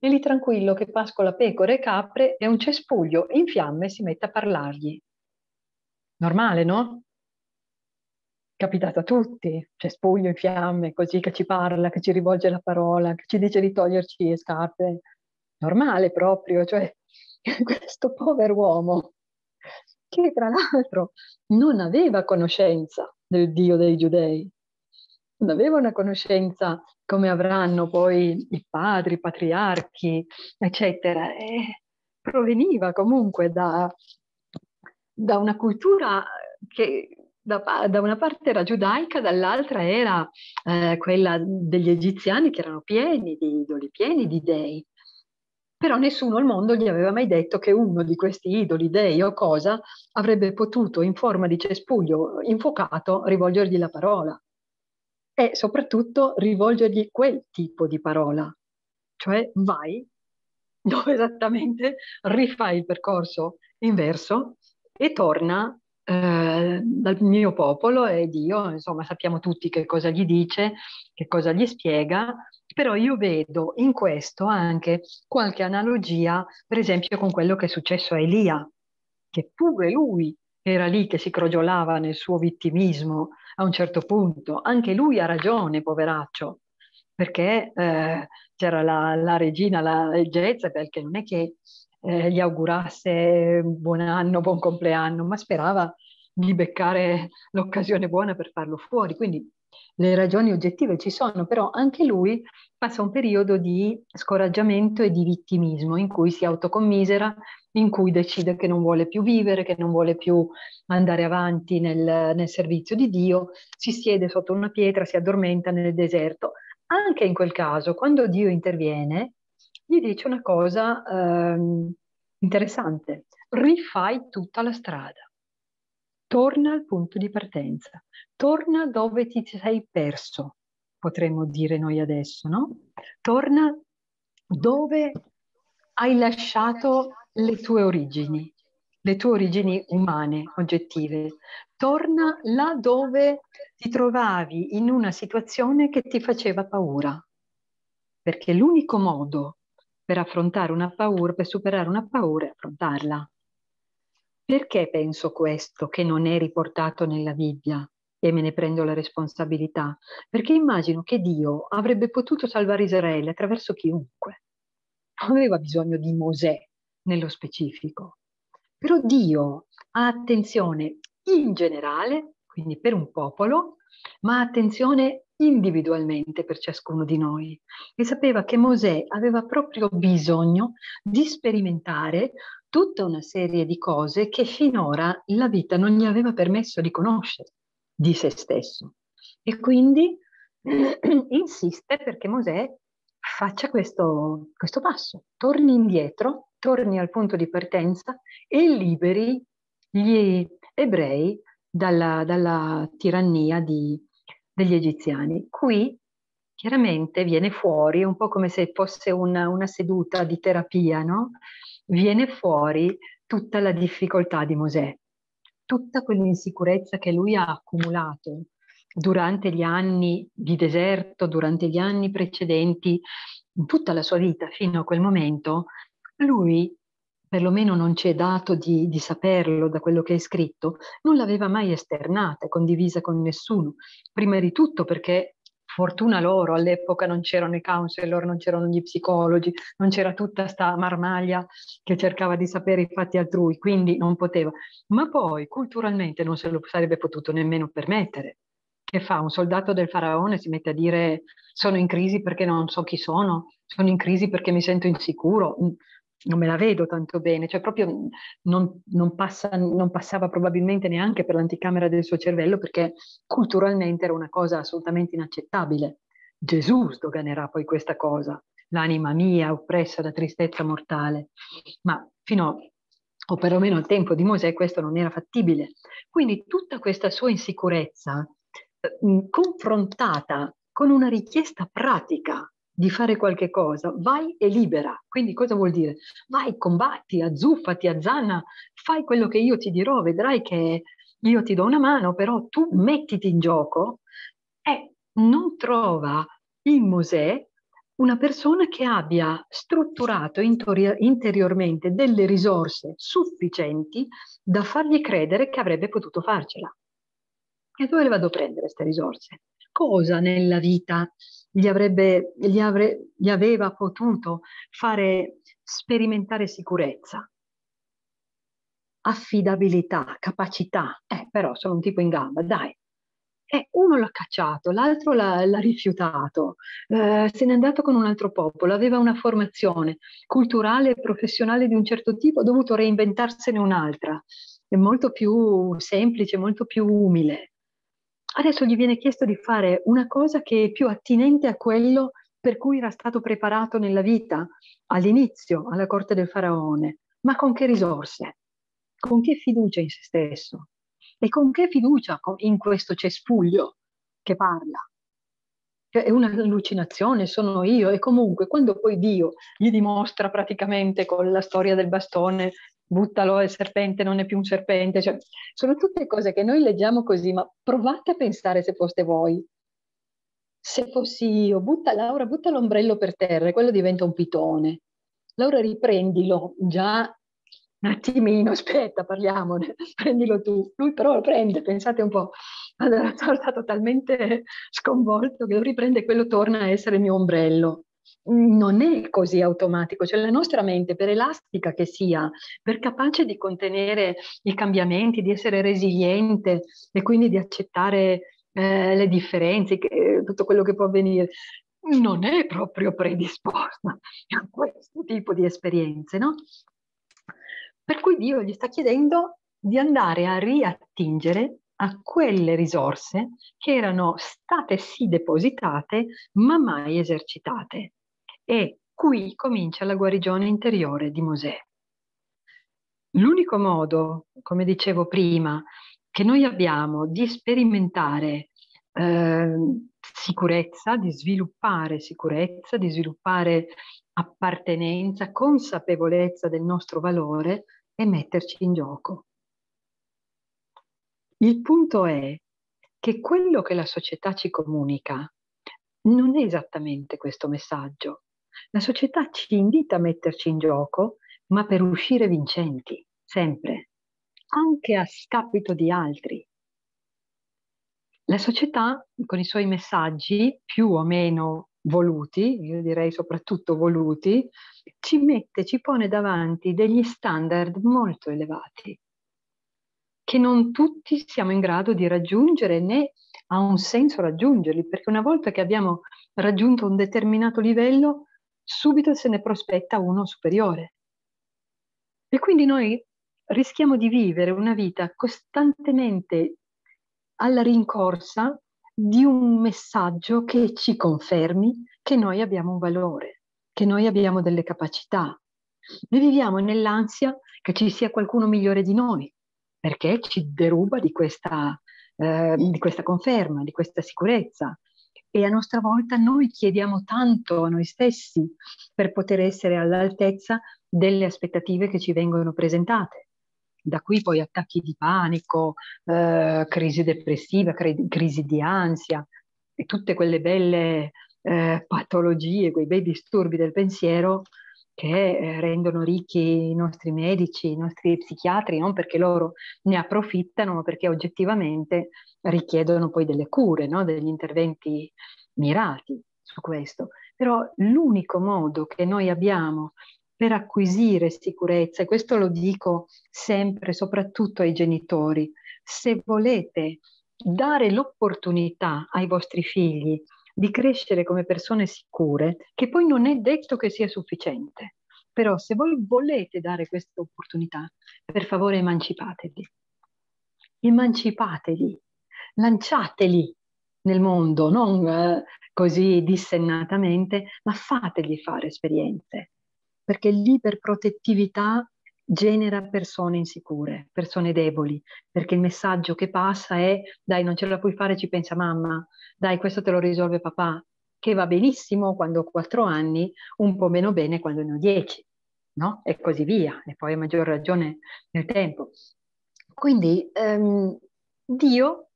E lì tranquillo che pascola pecore e capre e un cespuglio in fiamme si mette a parlargli. Normale, no? capitato a tutti, c'è cioè Spoglio in fiamme, così che ci parla, che ci rivolge la parola, che ci dice di toglierci le scarpe. Normale proprio, cioè *laughs* questo povero uomo che tra l'altro non aveva conoscenza del Dio dei giudei, non aveva una conoscenza come avranno poi i padri, i patriarchi, eccetera, e proveniva comunque da, da una cultura che da, da, una parte era giudaica, dall'altra era eh, quella degli egiziani che erano pieni di idoli, pieni di dei. Però nessuno al mondo gli aveva mai detto che uno di questi idoli, dei o cosa, avrebbe potuto in forma di cespuglio infuocato rivolgergli la parola e soprattutto rivolgergli quel tipo di parola, cioè vai dove esattamente rifai il percorso inverso e torna eh, dal mio popolo e Dio, insomma sappiamo tutti che cosa gli dice, che cosa gli spiega, però io vedo in questo anche qualche analogia, per esempio, con quello che è successo a Elia, che pure lui era lì che si crogiolava nel suo vittimismo a un certo punto, anche lui ha ragione, poveraccio, perché eh, c'era la, la, regina, la leggezza, perché non è che eh, gli augurasse buon anno, buon compleanno, ma sperava di beccare l'occasione buona per farlo fuori. Quindi le ragioni oggettive ci sono, però anche lui passa un periodo di scoraggiamento e di vittimismo in cui si autocommisera, in cui decide che non vuole più vivere, che non vuole più andare avanti nel, nel servizio di Dio, si siede sotto una pietra, si addormenta nel deserto. Anche in quel caso, quando Dio interviene, gli dice una cosa ehm, interessante, rifai tutta la strada, torna al punto di partenza, torna dove ti sei perso, potremmo dire noi adesso, no? Torna dove hai lasciato le tue origini, le tue origini umane, oggettive. Torna là dove ti trovavi in una situazione che ti faceva paura, perché l'unico modo per affrontare una paura, per superare una paura e affrontarla. Perché penso questo che non è riportato nella Bibbia e me ne prendo la responsabilità? Perché immagino che Dio avrebbe potuto salvare Israele attraverso chiunque. Non aveva bisogno di Mosè nello specifico. Però Dio ha attenzione in generale, quindi per un popolo, ma attenzione individualmente per ciascuno di noi e sapeva che Mosè aveva proprio bisogno di sperimentare tutta una serie di cose che finora la vita non gli aveva permesso di conoscere di se stesso. E quindi *clears throat* insiste perché Mosè faccia questo, questo passo, torni indietro, torni al punto di partenza e liberi gli ebrei dalla, dalla tirannia di, degli egiziani. Qui chiaramente viene fuori, un po' come se fosse una, una seduta di terapia, no? viene fuori tutta la difficoltà di Mosè, tutta quell'insicurezza che lui ha accumulato durante gli anni di deserto, durante gli anni precedenti, in tutta la sua vita fino a quel momento, lui perlomeno non ci è dato di, di saperlo da quello che hai scritto, non l'aveva mai esternata e condivisa con nessuno. Prima di tutto perché fortuna loro, all'epoca non c'erano i counselor, non c'erano gli psicologi, non c'era tutta sta marmaglia che cercava di sapere i fatti altrui, quindi non poteva. Ma poi culturalmente non se lo sarebbe potuto nemmeno permettere. Che fa? Un soldato del faraone si mette a dire sono in crisi perché non so chi sono, sono in crisi perché mi sento insicuro non me la vedo tanto bene, cioè proprio non, non, passa, non, passava probabilmente neanche per l'anticamera del suo cervello perché culturalmente era una cosa assolutamente inaccettabile. Gesù sdoganerà poi questa cosa, l'anima mia oppressa da tristezza mortale, ma fino a o perlomeno al tempo di Mosè questo non era fattibile. Quindi tutta questa sua insicurezza eh, confrontata con una richiesta pratica di fare qualche cosa, vai e libera. Quindi cosa vuol dire? Vai, combatti, azzuffati, azzana, fai quello che io ti dirò, vedrai che io ti do una mano, però tu mettiti in gioco e non trova in Mosè una persona che abbia strutturato interiormente delle risorse sufficienti da fargli credere che avrebbe potuto farcela. E dove le vado a prendere queste risorse? Cosa nella vita gli, avrebbe, gli, avre, gli aveva potuto fare sperimentare sicurezza, affidabilità, capacità. Eh, però sono un tipo in gamba, dai. Eh, uno l'ha cacciato, l'altro l'ha, l'ha rifiutato, eh, se n'è andato con un altro popolo, aveva una formazione culturale e professionale di un certo tipo, ha dovuto reinventarsene un'altra, molto più semplice, molto più umile adesso gli viene chiesto di fare una cosa che è più attinente a quello per cui era stato preparato nella vita, all'inizio, alla corte del faraone, ma con che risorse? Con che fiducia in se stesso? E con che fiducia in questo cespuglio che parla? Cioè, è un'allucinazione, sono io. E comunque, quando poi Dio gli dimostra praticamente con la storia del bastone buttalo, è serpente, non è più un serpente, cioè, sono tutte cose che noi leggiamo così, ma provate a pensare se foste voi. Se fossi io, butta Laura, butta l'ombrello per terra, e quello diventa un pitone. Laura riprendilo, già un attimino, *laughs* aspetta, parliamone, prendilo tu. Lui però lo prende, pensate un po'. Allora *laughs* stato talmente sconvolto che lo riprende e quello torna a essere il mio ombrello non è così automatico, cioè la nostra mente, per elastica che sia, per capace di contenere i cambiamenti, di essere resiliente e quindi di accettare eh, le differenze, che, eh, tutto quello che può avvenire, non è proprio predisposta *laughs* a questo tipo di esperienze, no? Per cui Dio gli sta chiedendo di andare a riattingere a quelle risorse che erano state sì depositate ma mai esercitate e qui comincia la guarigione interiore di Mosè. L'unico modo, come dicevo prima, che noi abbiamo di sperimentare eh, sicurezza, di sviluppare sicurezza, di sviluppare appartenenza, consapevolezza del nostro valore è metterci in gioco. Il punto è che quello che la società ci comunica non è esattamente questo messaggio. La società ci invita a metterci in gioco, ma per uscire vincenti, sempre, anche a scapito di altri. La società, con i suoi messaggi più o meno voluti, io direi soprattutto voluti, ci mette, ci pone davanti degli standard molto elevati che non tutti siamo in grado di raggiungere né ha un senso raggiungerli, perché una volta che abbiamo raggiunto un determinato livello subito se ne prospetta uno superiore. E quindi noi rischiamo di vivere una vita costantemente alla rincorsa di un messaggio che ci confermi che noi abbiamo un valore, che noi abbiamo delle capacità. Noi viviamo nell'ansia che ci sia qualcuno migliore di noi, perché ci deruba di questa, eh, di questa conferma, di questa sicurezza e a nostra volta noi chiediamo tanto a noi stessi per poter essere all'altezza delle aspettative che ci vengono presentate. Da qui poi attacchi di panico, eh, crisi depressiva, cre- crisi di ansia e tutte quelle belle eh, patologie, quei bei disturbi del pensiero che eh, rendono ricchi i nostri medici, i nostri psichiatri, non perché loro ne approfittano, ma perché oggettivamente richiedono poi delle cure, no? degli interventi mirati su questo. Però l'unico modo che noi abbiamo per acquisire sicurezza, e questo lo dico sempre, soprattutto ai genitori, se volete dare l'opportunità ai vostri figli di crescere come persone sicure, che poi non è detto che sia sufficiente. Però se voi volete dare questa opportunità, per favore emancipatevi. Emancipatevi, lanciateli nel mondo, non eh, così dissennatamente, ma fategli fare esperienze, perché l'iperprotettività genera persone insicure, persone deboli, perché il messaggio che passa è dai non ce la puoi fare, ci pensa mamma, dai, questo te lo risolve papà, che va benissimo quando ho quattro anni, un po' meno bene quando ne ho dieci, no? E così via, e poi a maggior ragione nel tempo. Quindi ehm, Dio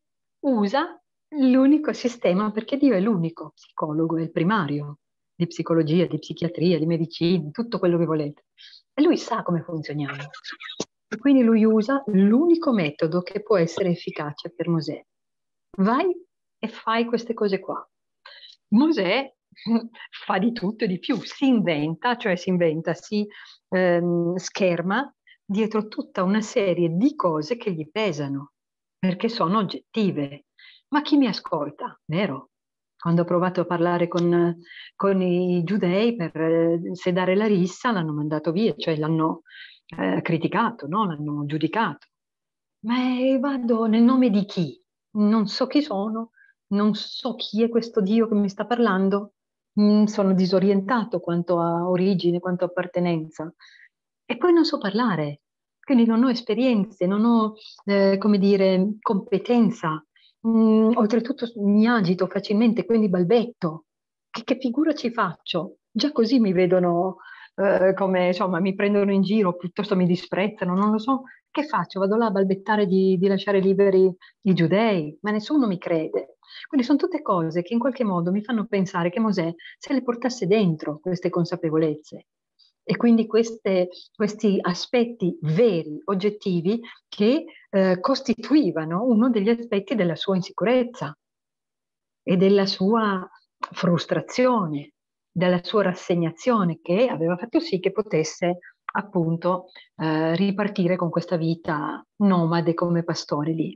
usa l'unico sistema, perché Dio è l'unico psicologo, è il primario di psicologia, di psichiatria, di medicina, tutto quello che volete. E lui sa come funzioniamo. Quindi lui usa l'unico metodo che può essere efficace per Mosè. Vai e fai queste cose qua. Mosè *laughs* fa di tutto e di più, si inventa, cioè si inventa, si ehm, scherma dietro tutta una serie di cose che gli pesano, perché sono oggettive. Ma chi mi ascolta? Vero? Quando ho provato a parlare con, con i giudei per eh, sedare la rissa, l'hanno mandato via, cioè l'hanno eh, criticato, no? l'hanno giudicato. Ma eh, vado nel nome di chi? Non so chi sono, non so chi è questo Dio che mi sta parlando, mm, sono disorientato quanto a origine, quanto a appartenenza. E poi non so parlare, quindi non ho esperienze, non ho, eh, come dire, competenza. Mm, oltretutto mi agito facilmente, quindi balbetto. Che, che figura ci faccio? Già così mi vedono eh, come, insomma, mi prendono in giro, piuttosto mi disprezzano, non lo so che faccio? Vado là a balbettare di, di lasciare liberi i giudei, ma nessuno mi crede. Quindi sono tutte cose che in qualche modo mi fanno pensare che Mosè se le portasse dentro queste consapevolezze e quindi queste, questi aspetti veri, oggettivi, che eh, costituivano uno degli aspetti della sua insicurezza e della sua frustrazione, della sua rassegnazione che aveva fatto sì che potesse appunto eh, ripartire con questa vita nomade come pastore lì.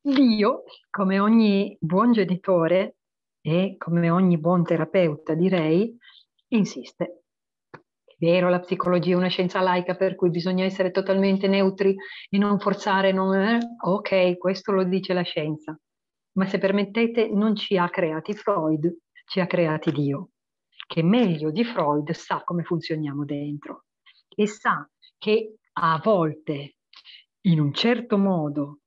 Dio, come ogni buon genitore e come ogni buon terapeuta direi, insiste. È vero, la psicologia è una scienza laica per cui bisogna essere totalmente neutri e non forzare. Non... Eh? ok, questo lo dice la scienza. Ma se permettete, non ci ha creati Freud, ci ha creati Dio che meglio di Freud sa come funzioniamo dentro e sa che a volte, in un certo modo,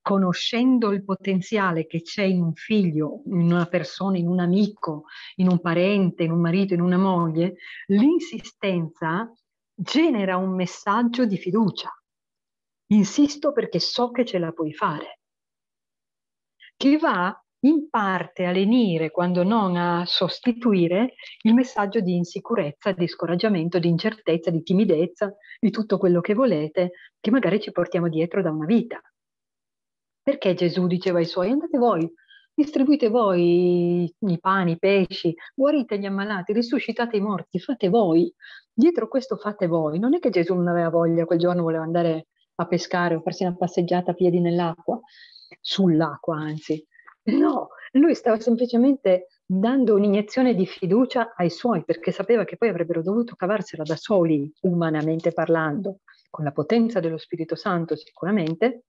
conoscendo il potenziale che c'è in un figlio, in una persona, in un amico, in un parente, in un marito, in una moglie, l'insistenza genera un messaggio di fiducia. Insisto perché so che ce la puoi fare, che va in parte a lenire, quando non a sostituire, il messaggio di insicurezza, di scoraggiamento, di incertezza, di timidezza, di tutto quello che volete, che magari ci portiamo dietro da una vita. Perché Gesù diceva ai suoi, andate voi, distribuite voi i pani, i pesci, guarite gli ammalati, risuscitate i morti, fate voi. Dietro questo fate voi. Non è che Gesù non aveva voglia, quel giorno voleva andare a pescare o farsi una passeggiata a piedi nell'acqua, sull'acqua anzi. No, lui stava semplicemente dando un'iniezione di fiducia ai suoi perché sapeva che poi avrebbero dovuto cavarsela da soli, umanamente parlando, con la potenza dello Spirito Santo sicuramente,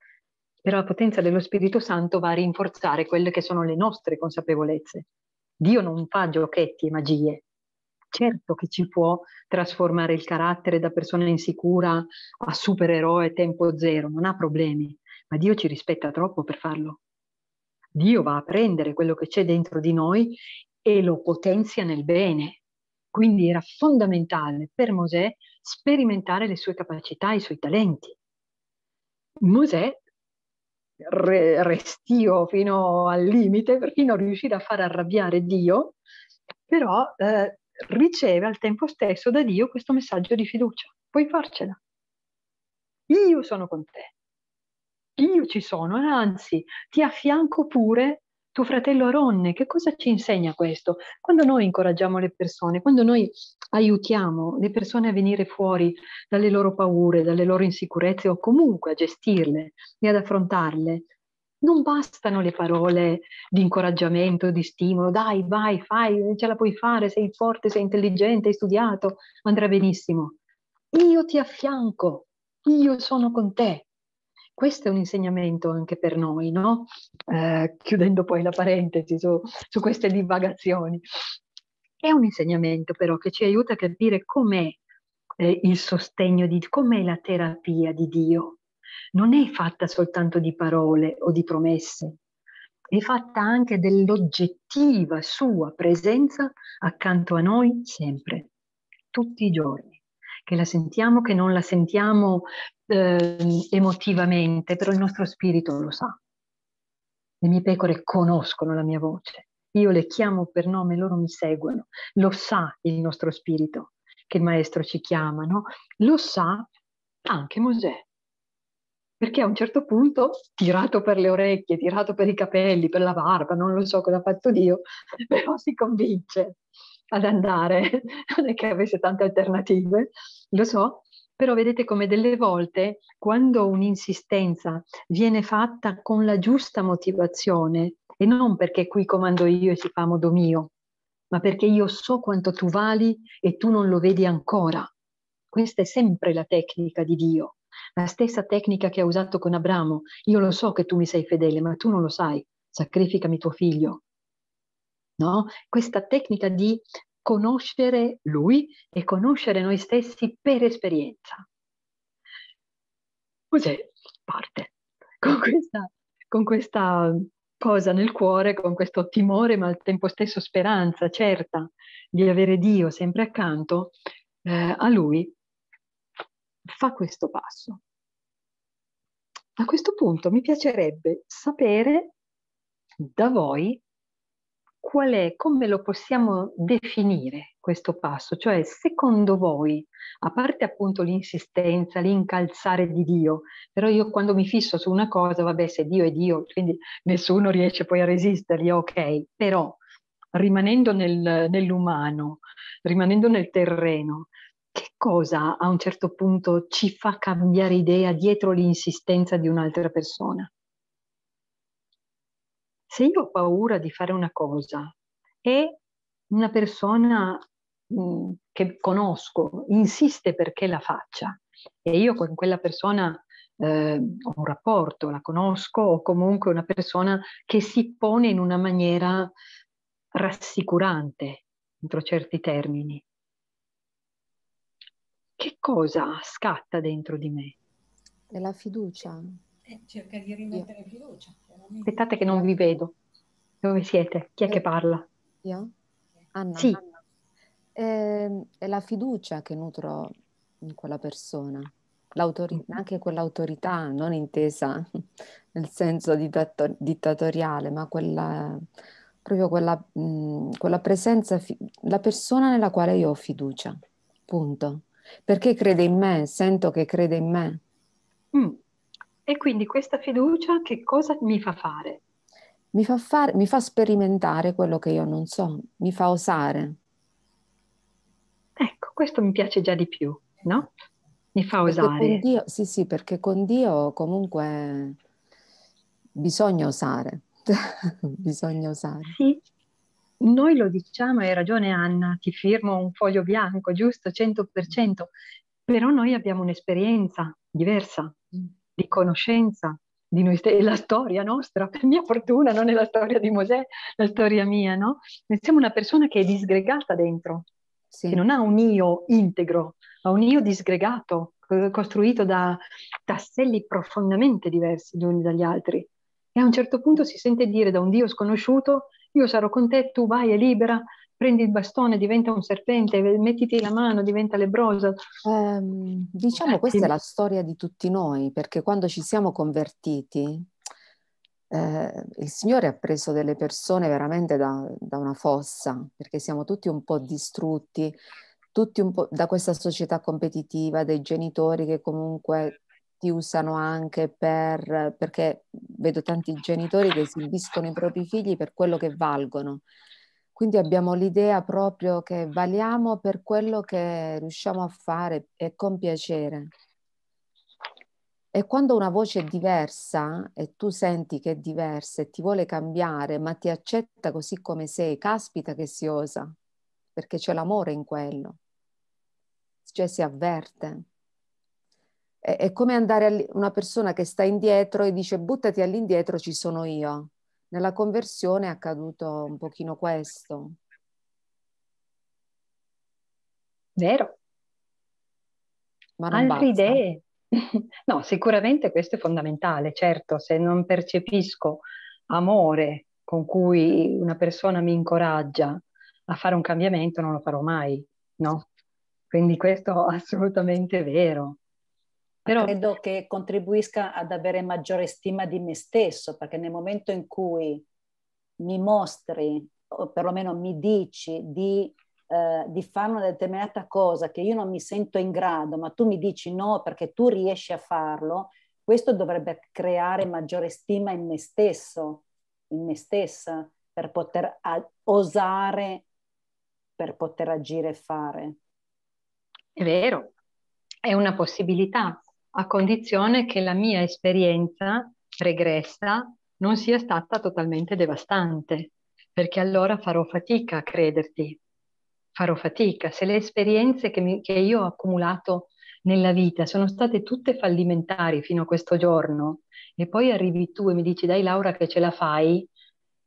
però la potenza dello Spirito Santo va a rinforzare quelle che sono le nostre consapevolezze. Dio non fa giochetti e magie. Certo che ci può trasformare il carattere da persona insicura a supereroe tempo zero, non ha problemi, ma Dio ci rispetta troppo per farlo Dio va a prendere quello che c'è dentro di noi e lo potenzia nel bene. Quindi era fondamentale per Mosè sperimentare le sue capacità i suoi talenti. Mosè re, restio fino al limite, perfino riuscire a far arrabbiare Dio, però eh, riceve al tempo stesso da Dio questo messaggio di fiducia. Puoi farcela. Io sono con te io ci sono, anzi ti affianco pure tuo fratello Aronne, che cosa ci insegna questo? Quando noi incoraggiamo le persone, quando noi aiutiamo le persone a venire fuori dalle loro paure, dalle loro insicurezze o comunque a gestirle e ad affrontarle, non bastano le parole di incoraggiamento, di stimolo, dai, vai, fai, ce la puoi fare, sei forte, sei intelligente, hai studiato, andrà benissimo. Io ti affianco, io sono con te, questo è un insegnamento anche per noi, no? Eh, chiudendo poi la parentesi su, su queste divagazioni. È un insegnamento però che ci aiuta a capire com'è eh, il sostegno di com'è la terapia di Dio. Non è fatta soltanto di parole o di promesse, è fatta anche dell'oggettiva sua presenza accanto a noi sempre, tutti i giorni. Che la sentiamo, che non la sentiamo eh, emotivamente, però il nostro spirito lo sa. Le mie pecore conoscono la mia voce. Io le chiamo per nome, loro mi seguono. Lo sa il nostro spirito che il maestro ci chiama, no? Lo sa anche Mosè perché a un certo punto, tirato per le orecchie, tirato per i capelli, per la barba, non lo so cosa ha fatto Dio, *laughs* però si convince ad andare, *laughs* non è che avesse tante alternative, lo so, però vedete come delle volte quando un'insistenza viene fatta con la giusta motivazione e non perché qui comando io e si fa modo mio, ma perché io so quanto tu vali e tu non lo vedi ancora. Questa è sempre la tecnica di Dio, la stessa tecnica che ha usato con Abramo. Io lo so che tu mi sei fedele, ma tu non lo sai. Sacrificami tuo figlio. No? Questa tecnica di conoscere Lui e conoscere noi stessi per esperienza. Mosè Parte con questa, con questa cosa nel cuore, con questo timore, ma al tempo stesso speranza certa di avere Dio sempre accanto eh, a Lui, fa questo passo. A questo punto mi piacerebbe sapere da voi qual è, come lo possiamo definire questo passo? Cioè, secondo voi, a parte appunto l'insistenza, l'incalzare di Dio, però io quando mi fisso su una cosa, vabbè, se Dio è Dio, quindi nessuno riesce poi a resistergli, ok, però rimanendo nel, nell'umano, rimanendo nel terreno, che cosa a un certo punto ci fa cambiare idea dietro l'insistenza di un'altra persona? se io ho paura di fare una cosa e una persona mm, che conosco insiste perché la faccia e io con quella persona eh, ho un rapporto, la conosco o comunque una persona che si pone in una maniera rassicurante, entro certi termini. Che cosa scatta dentro di me? È la fiducia. Eh, cerca di rimettere yeah. fiducia. Aspettate che non vi vedo. Dove siete? Chi è che parla? Io? Anna. Sì. Anna. Eh, è la fiducia che nutro in quella persona. L'autori- mm. anche quell'autorità non intesa *laughs* nel senso dittato- dittatoriale, ma quella, proprio quella, mh, mm, quella presenza, fi- la persona nella quale io ho fiducia, punto. Perché crede in me, sento che crede in me. Mm. E quindi questa fiducia che cosa mi fa fare? Mi fa, far, mi fa sperimentare quello che io non so, mi fa osare. Ecco, questo mi piace già di più, no? Mi fa osare. Dio, sì, sì, perché con Dio comunque bisogna osare. *laughs* bisogna osare. Sì, noi lo diciamo, hai ragione Anna, ti firmo un foglio bianco, giusto, 100%, però noi abbiamo un'esperienza diversa di conoscenza di noi stessi, è la storia nostra, per mia fortuna, non è la storia di Mosè, la storia mia, no? Noi siamo una persona che è disgregata dentro, sì. che non ha un io integro, ha un io disgregato, costruito da tasselli profondamente diversi gli uni dagli altri. E a un certo punto si sente dire da un Dio sconosciuto, io sarò con te, tu vai è libera, prendi il bastone, diventa un serpente, mettiti la mano, diventa lebrosa. Ehm, diciamo eh, diciamo questa è la storia di tutti noi, perché quando ci siamo convertiti, eh, il Signore ha preso delle persone veramente da, da, una fossa, perché siamo tutti un po' distrutti, tutti un po' da questa società competitiva, dei genitori che comunque ti usano anche per, perché vedo tanti genitori che esibiscono i propri figli per quello che valgono quindi abbiamo l'idea proprio che valiamo per quello che riusciamo a fare e con piacere. E quando una voce è diversa e tu senti che è diversa e ti vuole cambiare, ma ti accetta così come sei, caspita che si osa, perché c'è l'amore in quello, cioè si avverte. È, come andare a una persona che sta indietro e dice buttati all'indietro, ci sono io nella conversione è accaduto un pochino questo. Vero. Ma non Altre basta. idee? *laughs* No, sicuramente questo è fondamentale, certo, se non percepisco amore con cui una persona mi incoraggia a fare un cambiamento, non lo farò mai, no? Quindi questo *laughs* è assolutamente vero. Però... Credo che contribuisca ad avere maggiore stima di me stesso, perché nel momento in cui mi mostri, o perlomeno mi dici di, eh, di fare una determinata cosa che io non mi sento in grado, ma tu mi dici no perché tu riesci a farlo, questo dovrebbe creare maggiore stima in me stesso, in me stessa, per poter osare, per poter agire e fare. È vero, è una possibilità a condizione che la mia esperienza regressa non sia stata totalmente devastante, perché allora farò fatica a crederti, farò fatica. Se le esperienze che, mi, che io ho accumulato nella vita sono state tutte fallimentari fino a questo giorno e poi arrivi tu e mi dici dai Laura che ce la fai,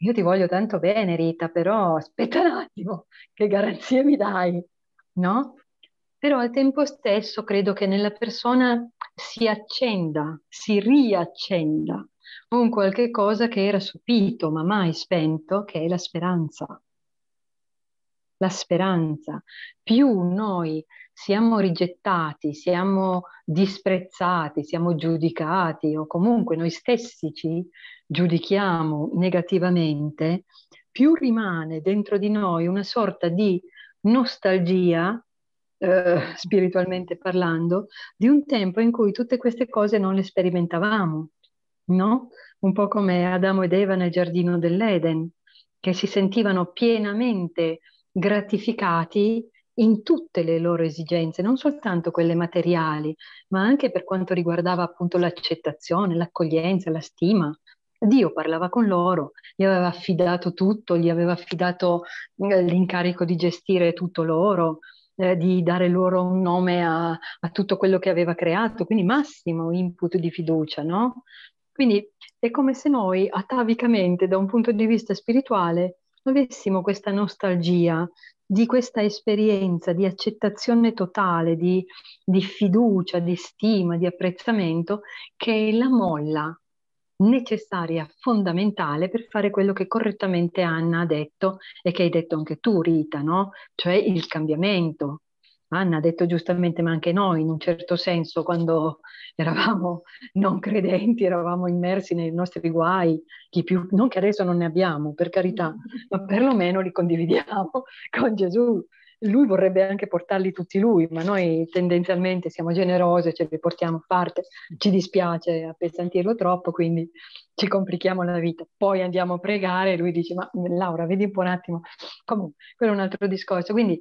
io ti voglio tanto bene Rita, però aspetta un attimo, che garanzie mi dai, no? Però al tempo stesso credo che nella persona si accenda, si riaccenda un qualche cosa che era sopito ma mai spento, che è la speranza. La speranza. Più noi siamo rigettati, siamo disprezzati, siamo giudicati o comunque noi stessi ci giudichiamo negativamente, più rimane dentro di noi una sorta di nostalgia eh, spiritualmente parlando, di un tempo in cui tutte queste cose non le sperimentavamo, no? Un po' come Adamo ed Eva nel giardino dell'Eden, che si sentivano pienamente gratificati in tutte le loro esigenze, non soltanto quelle materiali, ma anche per quanto riguardava appunto l'accettazione, l'accoglienza, la stima. Dio parlava con loro, gli aveva affidato tutto, gli aveva affidato eh, l'incarico di gestire tutto loro, eh, di dare loro un nome a, a, tutto quello che aveva creato, quindi massimo input di fiducia, no? Quindi è come se noi atavicamente, da un punto di vista spirituale, avessimo questa nostalgia di questa esperienza di accettazione totale, di, di fiducia, di stima, di apprezzamento, che è la molla necessaria, fondamentale per fare quello che correttamente Anna ha detto e che hai detto anche tu, Rita, no? Cioè il cambiamento. Anna ha detto giustamente, ma anche noi in un certo senso, quando eravamo non credenti, eravamo immersi nei nostri guai, chi più, non che adesso non ne abbiamo, per carità, ma perlomeno li condividiamo *laughs* con Gesù, lui vorrebbe anche portarli tutti lui, ma noi tendenzialmente siamo generose, ce li portiamo a parte, ci dispiace appesantirlo troppo, quindi ci complichiamo la vita. Poi andiamo a pregare e lui dice, ma Laura, vedi un po' un attimo, comunque, quello è un altro discorso. Quindi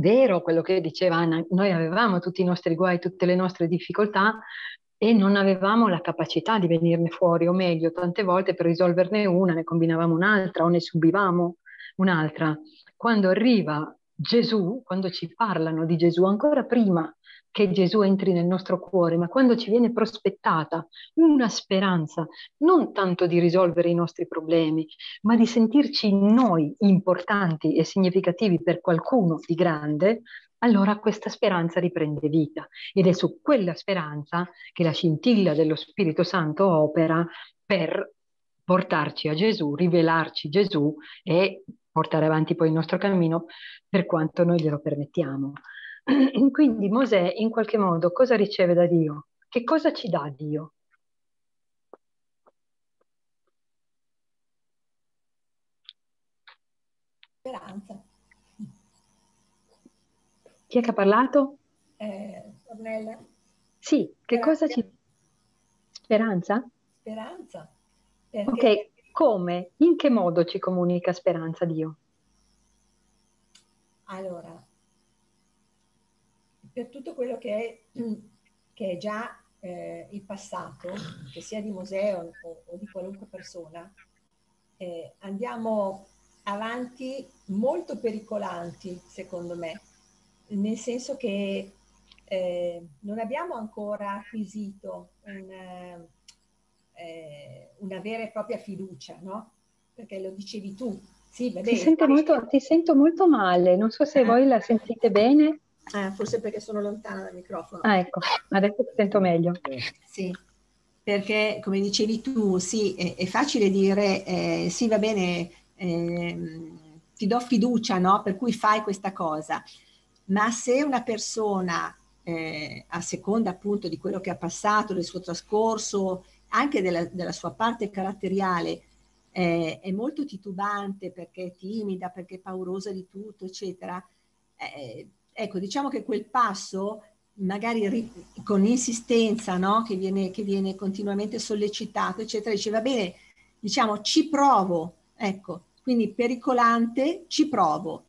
vero quello che diceva Anna, noi avevamo tutti i nostri guai, tutte le nostre difficoltà e non avevamo la capacità di venirne fuori, o meglio, tante volte per risolverne una ne combinavamo un'altra o ne subivamo un'altra. Quando arriva Gesù, quando ci parlano di Gesù, ancora prima che Gesù entri nel nostro cuore, ma quando ci viene prospettata una speranza, non tanto di risolvere i nostri problemi, ma di sentirci noi importanti e significativi per qualcuno di grande, allora questa speranza riprende vita ed è su quella speranza che la scintilla dello Spirito Santo opera per portarci a Gesù, rivelarci Gesù e portare avanti poi il nostro cammino per quanto noi glielo permettiamo. *clears throat* Quindi Mosè in qualche modo cosa riceve da Dio? Che cosa ci dà Dio? Speranza. Chi è che ha parlato? Eh, Ornella. Sì, che Speranza. cosa ci... Speranza? Speranza. Perché... Ok, come, in che modo ci comunica speranza Dio? Allora, per tutto quello che è, *clears throat* che è già eh, il passato, che sia di Mosè o, o di qualunque persona, eh, andiamo avanti molto pericolanti, secondo me, nel senso che eh, non abbiamo ancora acquisito un, eh, una vera e propria fiducia, no? Perché lo dicevi tu. Sì, bene, ti, sento molto, ti, sento molto, male, non so se eh. voi la sentite bene. Eh, forse perché sono lontana dal microfono. Ah, ecco, adesso ti sento meglio. Sì, perché come dicevi tu, sì, è, è facile dire eh, sì, va bene, eh, ti do fiducia, no? Per cui fai questa cosa. Ma se una persona, eh, a seconda appunto di quello che ha passato, del suo trascorso, anche della, della sua parte caratteriale eh, è molto titubante perché è timida, perché è paurosa di tutto, eccetera, eh, ecco, diciamo che quel passo magari ri, con insistenza, no? che, viene, che viene continuamente sollecitato, eccetera, dice va bene, diciamo ci provo, ecco, quindi pericolante, ci provo,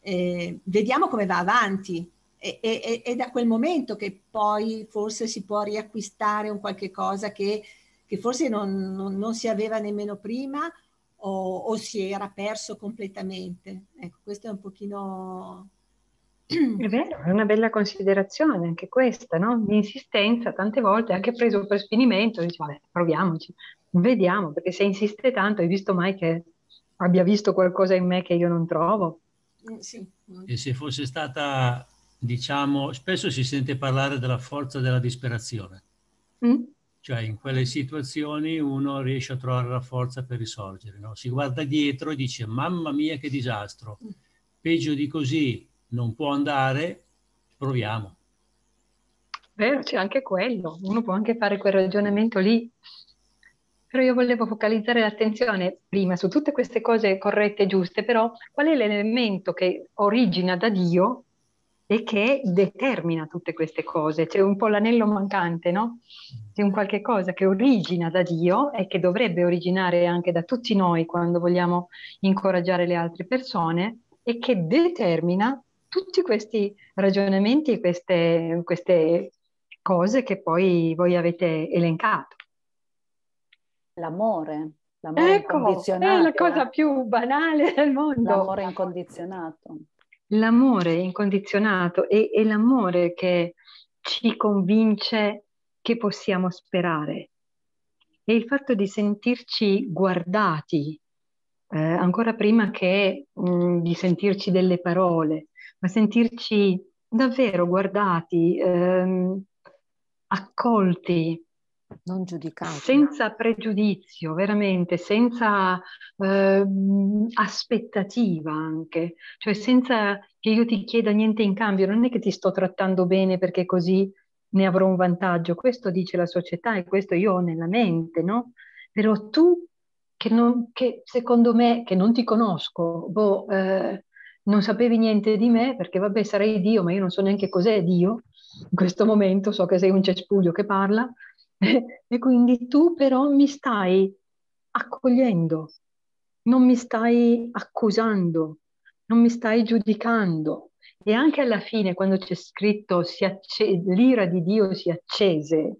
eh, vediamo come va avanti. E, e, e, da quel momento che poi forse si può riacquistare un qualche cosa che che forse non, non, non si aveva nemmeno prima o, o, si era perso completamente. Ecco, questo è un pochino... È vero, è una bella considerazione anche questa, no? L'insistenza tante volte anche preso per sfinimento, dice, vabbè, proviamoci, vediamo, perché se insiste tanto hai visto mai che abbia visto qualcosa in me che io non trovo. Mm, sì. E se fosse stata, diciamo, spesso si sente parlare della forza della disperazione. Mm? Cioè in quelle situazioni uno riesce a trovare la forza per risorgere. No? Si guarda dietro e dice mamma mia che disastro, peggio di così non può andare, proviamo. Vero, c'è anche quello, uno può anche fare quel ragionamento lì. Però io volevo focalizzare l'attenzione prima su tutte queste cose corrette e giuste, però qual è l'elemento che origina da Dio e che determina tutte queste cose. C'è un po' l'anello mancante, no? C'è un qualche cosa che origina da Dio e che dovrebbe originare anche da tutti noi quando vogliamo incoraggiare le altre persone e che determina tutti questi ragionamenti e queste, queste cose che poi voi avete elencato. L'amore, l'amore ecco, è la cosa eh. più banale del mondo. L'amore incondizionato l'amore incondizionato e, e l'amore che ci convince che possiamo sperare. E il fatto di sentirci guardati, eh, ancora prima che mh, mm, di sentirci delle parole, ma sentirci davvero guardati, ehm, accolti, non giudicati. Senza pregiudizio, veramente, senza eh, aspettativa anche, cioè senza che io ti chieda niente in cambio, non è che ti sto trattando bene perché così ne avrò un vantaggio, questo dice la società e questo io ho nella mente, no? Però tu, che, non, che secondo me, che non ti conosco, boh, eh, non sapevi niente di me perché vabbè sarei Dio, ma io non so neanche cos'è Dio, in questo momento so che sei un cespuglio che parla, *laughs* e quindi tu però mi stai accogliendo, non mi stai accusando, non mi stai giudicando. E anche alla fine, quando c'è scritto acce- l'ira di Dio si accese,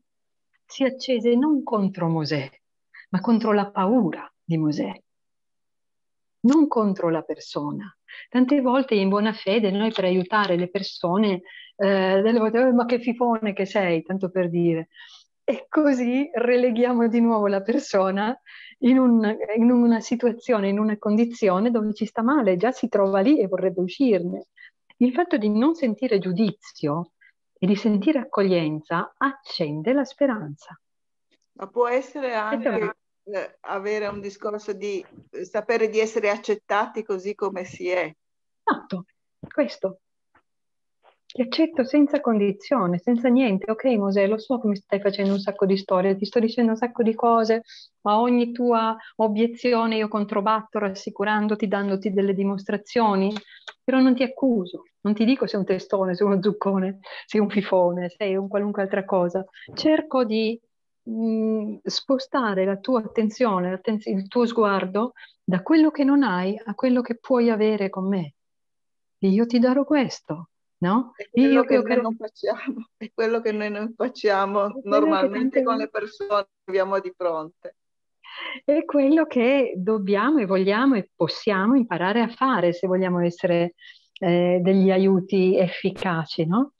si accese non contro Mosè, ma contro la paura di Mosè, non contro la persona. Tante volte in buona fede noi per aiutare le persone, eh, delle volte, oh, ma che fifone che sei, tanto per dire, e così releghiamo di nuovo la persona in una, in una, situazione, in una condizione dove ci sta male, già si trova lì e vorrebbe uscirne. Il fatto di non sentire giudizio e di sentire accoglienza accende la speranza. Ma può essere anche eh, avere un discorso di eh, sapere di essere accettati così come si è. Esatto, questo. Ti accetto senza condizione, senza niente. Ok, Mosè, lo so che mi stai facendo un sacco di storie, ti sto dicendo un sacco di cose, ma ogni tua obiezione io controbatto rassicurandoti, dandoti delle dimostrazioni, però non ti accuso, non ti dico sei un testone, sei uno zuccone, sei un fifone, sei un qualunque altra cosa. Cerco di mh, mm, spostare la tua attenzione, il tuo sguardo da quello che non hai a quello che puoi avere con me. E io ti darò questo no? È quello io, che io credo... non facciamo, *laughs* è quello che noi non facciamo normalmente con le persone che abbiamo di fronte. È quello che dobbiamo e vogliamo e possiamo imparare a fare se vogliamo essere eh, degli aiuti efficaci, no?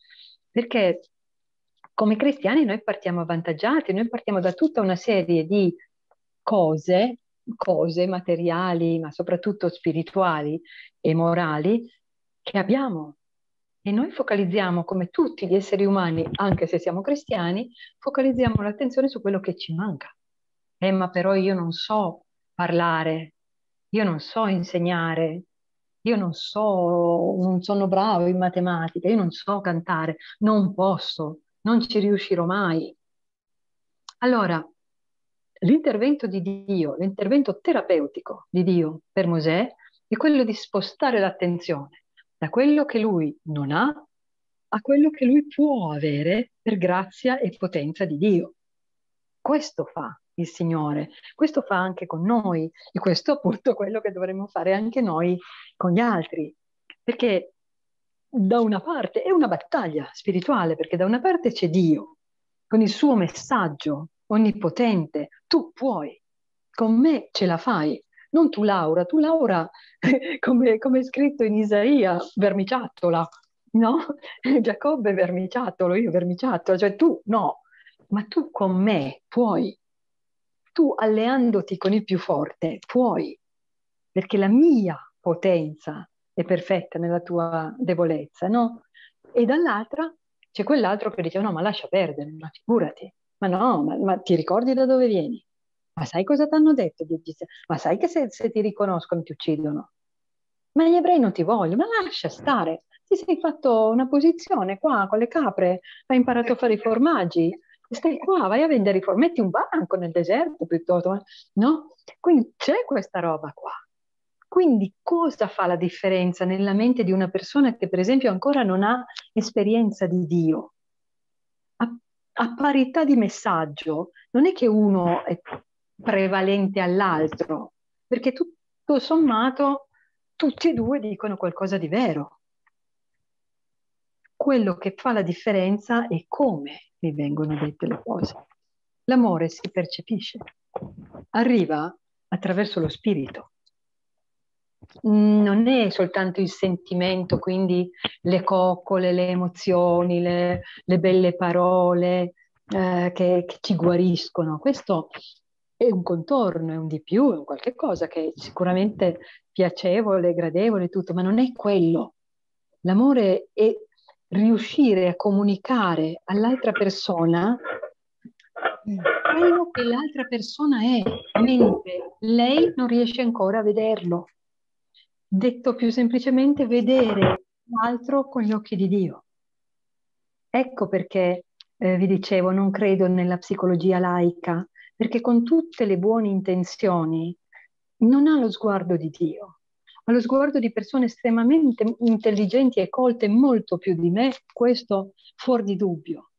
Perché come cristiani noi partiamo avvantaggiati, noi partiamo da tutta una serie di cose, cose materiali, ma soprattutto spirituali e morali, che abbiamo e noi focalizziamo, come tutti gli esseri umani, anche se siamo cristiani, focalizziamo l'attenzione su quello che ci manca. Eh, ma però io non so parlare, io non so insegnare, io non so, non sono bravo in matematica, io non so cantare, non posso, non ci riuscirò mai. Allora, l'intervento di Dio, l'intervento terapeutico di Dio per Mosè, è quello di spostare l'attenzione da quello che lui non ha a quello che lui può avere per grazia e potenza di Dio. Questo fa il Signore, questo fa anche con noi e questo è appunto quello che dovremmo fare anche noi con gli altri, perché da una parte è una battaglia spirituale, perché da una parte c'è Dio con il suo messaggio onnipotente, tu puoi, con me ce la fai, non tu Laura, tu Laura, *laughs* come, come è scritto in Isaia, vermiciattola, no? *laughs* Giacobbe vermiciattolo, io vermiciattolo, cioè tu no, ma tu con me puoi, tu alleandoti con il più forte puoi, perché la mia potenza è perfetta nella tua debolezza, no? E dall'altra c'è quell'altro che dice no, ma lascia perdere, ma figurati, ma no, ma, ma ti ricordi da dove vieni? Ma sai cosa ti hanno detto gli egiziani? Ma sai che se, se, ti riconoscono ti uccidono? Ma gli ebrei non ti vogliono, ma lascia stare. Ti sei fatto una posizione qua con le capre, hai imparato a fare i formaggi, stai qua, vai a vendere i formaggi, metti un banco nel deserto piuttosto, no? Quindi c'è questa roba qua. Quindi cosa fa la differenza nella mente di una persona che per esempio ancora non ha esperienza di Dio? a parità di messaggio, non è che uno è prevalente all'altro, perché tutto sommato tutti e due dicono qualcosa di vero. Quello che fa la differenza è come mi vengono dette le cose. L'amore si percepisce, arriva attraverso lo spirito. Non è soltanto il sentimento, quindi le coccole, le emozioni, le, le belle parole eh, che, che, ci guariscono. Questo è un contorno, è un di più, è un qualche cosa che è sicuramente piacevole, gradevole e tutto, ma non è quello. L'amore è riuscire a comunicare all'altra persona quello che l'altra persona è, mentre lei non riesce ancora a vederlo. Detto più semplicemente, vedere l'altro con gli occhi di Dio. Ecco perché eh, vi dicevo, non credo nella psicologia laica, perché con tutte le buone intenzioni non ha lo sguardo di Dio, ha lo sguardo di persone estremamente intelligenti e colte molto più di me, questo fuori di dubbio,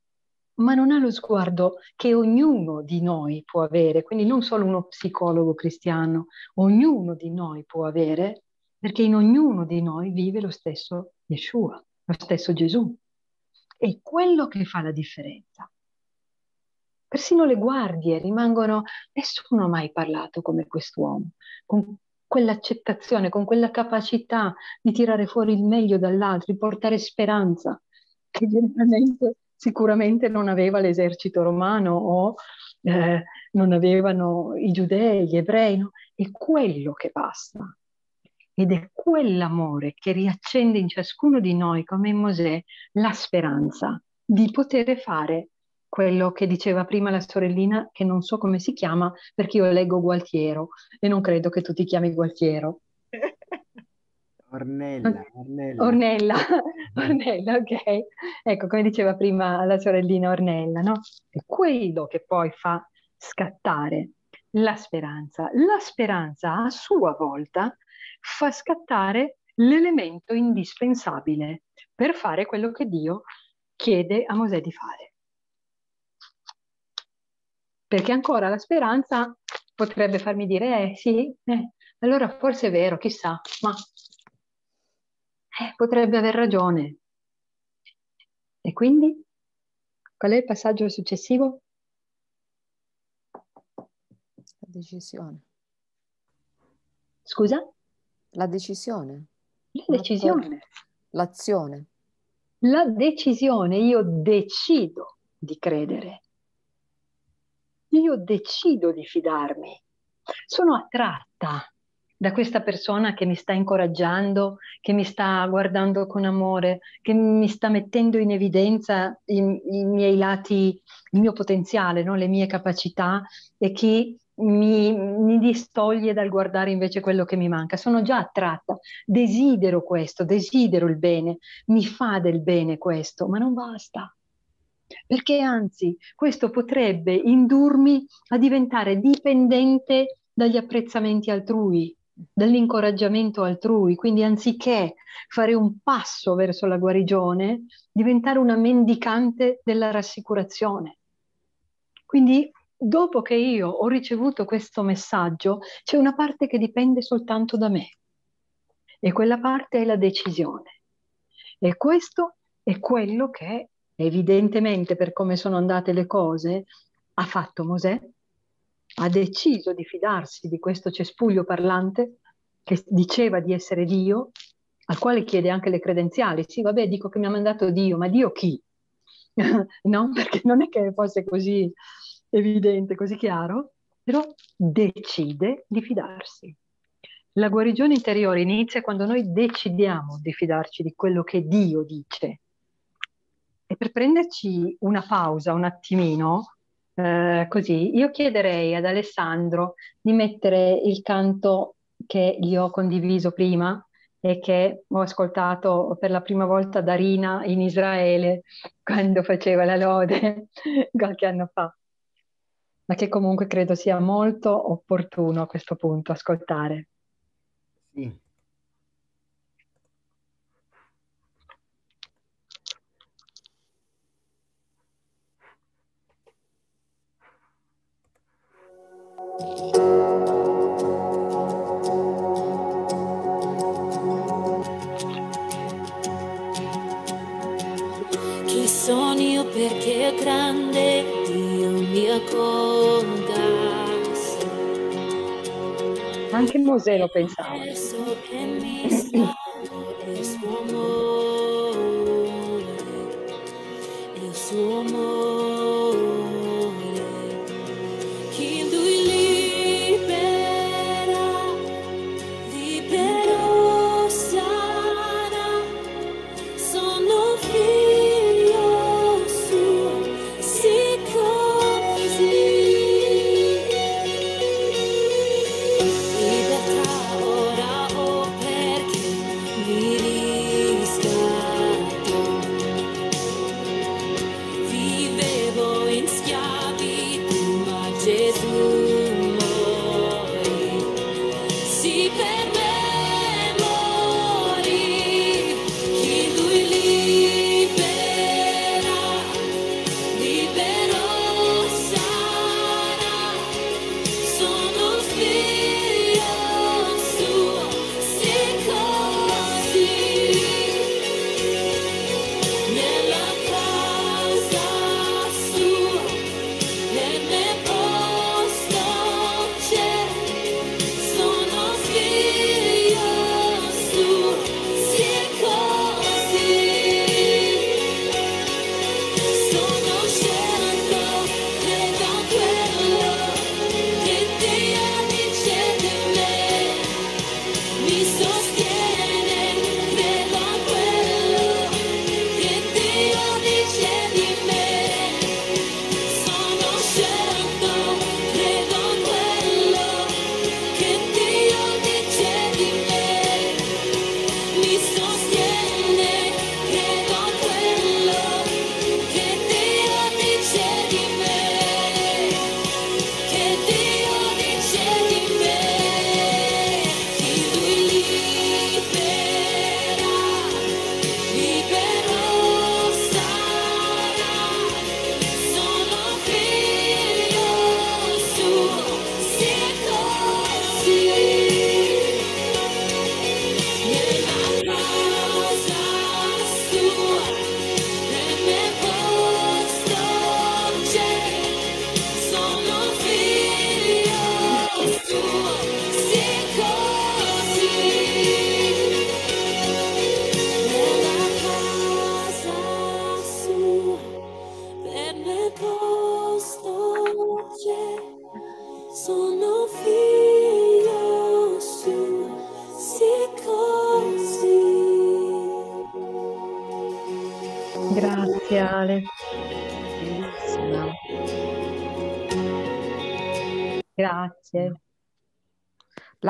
ma non ha lo sguardo che ognuno di noi può avere, quindi non solo uno psicologo cristiano, ognuno di noi può avere, perché in ognuno di noi vive lo stesso Yeshua, lo stesso Gesù. È quello che fa la differenza. Persino le guardie rimangono, nessuno ha mai parlato come quest'uomo, con quell'accettazione, con quella capacità di tirare fuori il meglio dall'altro, di portare speranza, che generalmente sicuramente non aveva l'esercito romano o eh, non avevano i giudei, gli ebrei. No? È quello che basta. Ed è quell'amore che riaccende in ciascuno di noi, come in Mosè, la speranza di poter fare quello che diceva prima la sorellina, che non so come si chiama, perché io leggo Gualtiero e non credo che tu ti chiami Gualtiero. *laughs* Ornella, Ornella. Ornella, *laughs* Ornella, ok. Ecco, come diceva prima la sorellina Ornella, no? È quello che poi fa scattare la speranza. La speranza, a sua volta, fa scattare l'elemento indispensabile per fare quello che Dio chiede a Mosè di fare perché ancora la speranza potrebbe farmi dire, eh sì, eh, allora forse è vero, chissà, ma eh, potrebbe aver ragione. E quindi qual è il passaggio successivo? La decisione. Scusa? La decisione. La decisione. L'azione. La decisione, io decido di credere io decido di fidarmi. Sono attratta da questa persona che mi sta incoraggiando, che mi sta guardando con amore, che mi sta mettendo in evidenza i, i miei lati, il mio potenziale, no? le mie capacità e che mi, mi, distoglie dal guardare invece quello che mi manca. Sono già attratta, desidero questo, desidero il bene, mi fa del bene questo, ma non basta perché anzi questo potrebbe indurmi a diventare dipendente dagli apprezzamenti altrui, dall'incoraggiamento altrui, quindi anziché fare un passo verso la guarigione, diventare una mendicante della rassicurazione. Quindi dopo che io ho ricevuto questo messaggio, c'è una parte che dipende soltanto da me e quella parte è la decisione. E questo è quello che evidentemente per come sono andate le cose, ha fatto Mosè, ha deciso di fidarsi di questo cespuglio parlante che diceva di essere Dio, al quale chiede anche le credenziali. Sì, vabbè, dico che mi ha mandato Dio, ma Dio chi? *laughs* no, perché non è che fosse così evidente, così chiaro, però decide di fidarsi. La guarigione interiore inizia quando noi decidiamo di fidarci di quello che Dio dice, e per prenderci una pausa un attimino, eh, così, io chiederei ad Alessandro di mettere il canto che gli ho condiviso prima e che ho ascoltato per la prima volta da Rina in Israele quando faceva la lode *laughs* qualche anno fa, ma che comunque credo sia molto opportuno a questo punto ascoltare. Sì. Anche il museo pensavo. Il suo amore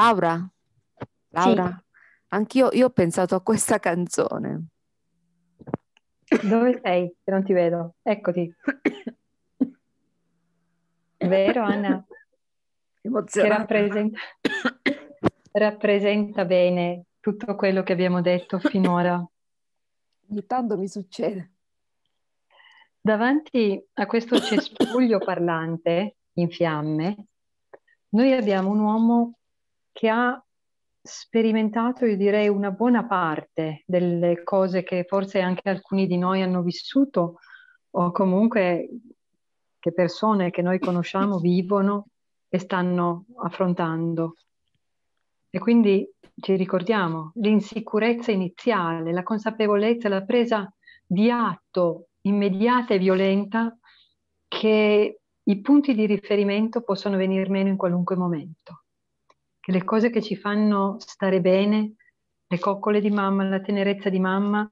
Laura? Laura? Sì. Anch'io io ho pensato a questa canzone. Dove sei? Che non ti vedo. Eccoti. Vero Anna? Che rappresenta, rappresenta bene tutto quello che abbiamo detto finora. Ogni tanto mi succede. Davanti a questo cespuglio parlante in fiamme, noi abbiamo un uomo che ha sperimentato, io direi, una buona parte delle cose che forse anche alcuni di noi hanno vissuto o comunque che persone che noi conosciamo *laughs* vivono e stanno affrontando. E quindi ci ricordiamo l'insicurezza iniziale, la consapevolezza, la presa di atto immediata e violenta che i punti di riferimento possono venir meno in qualunque momento che le cose che ci fanno stare bene, le coccole di mamma, la tenerezza di mamma,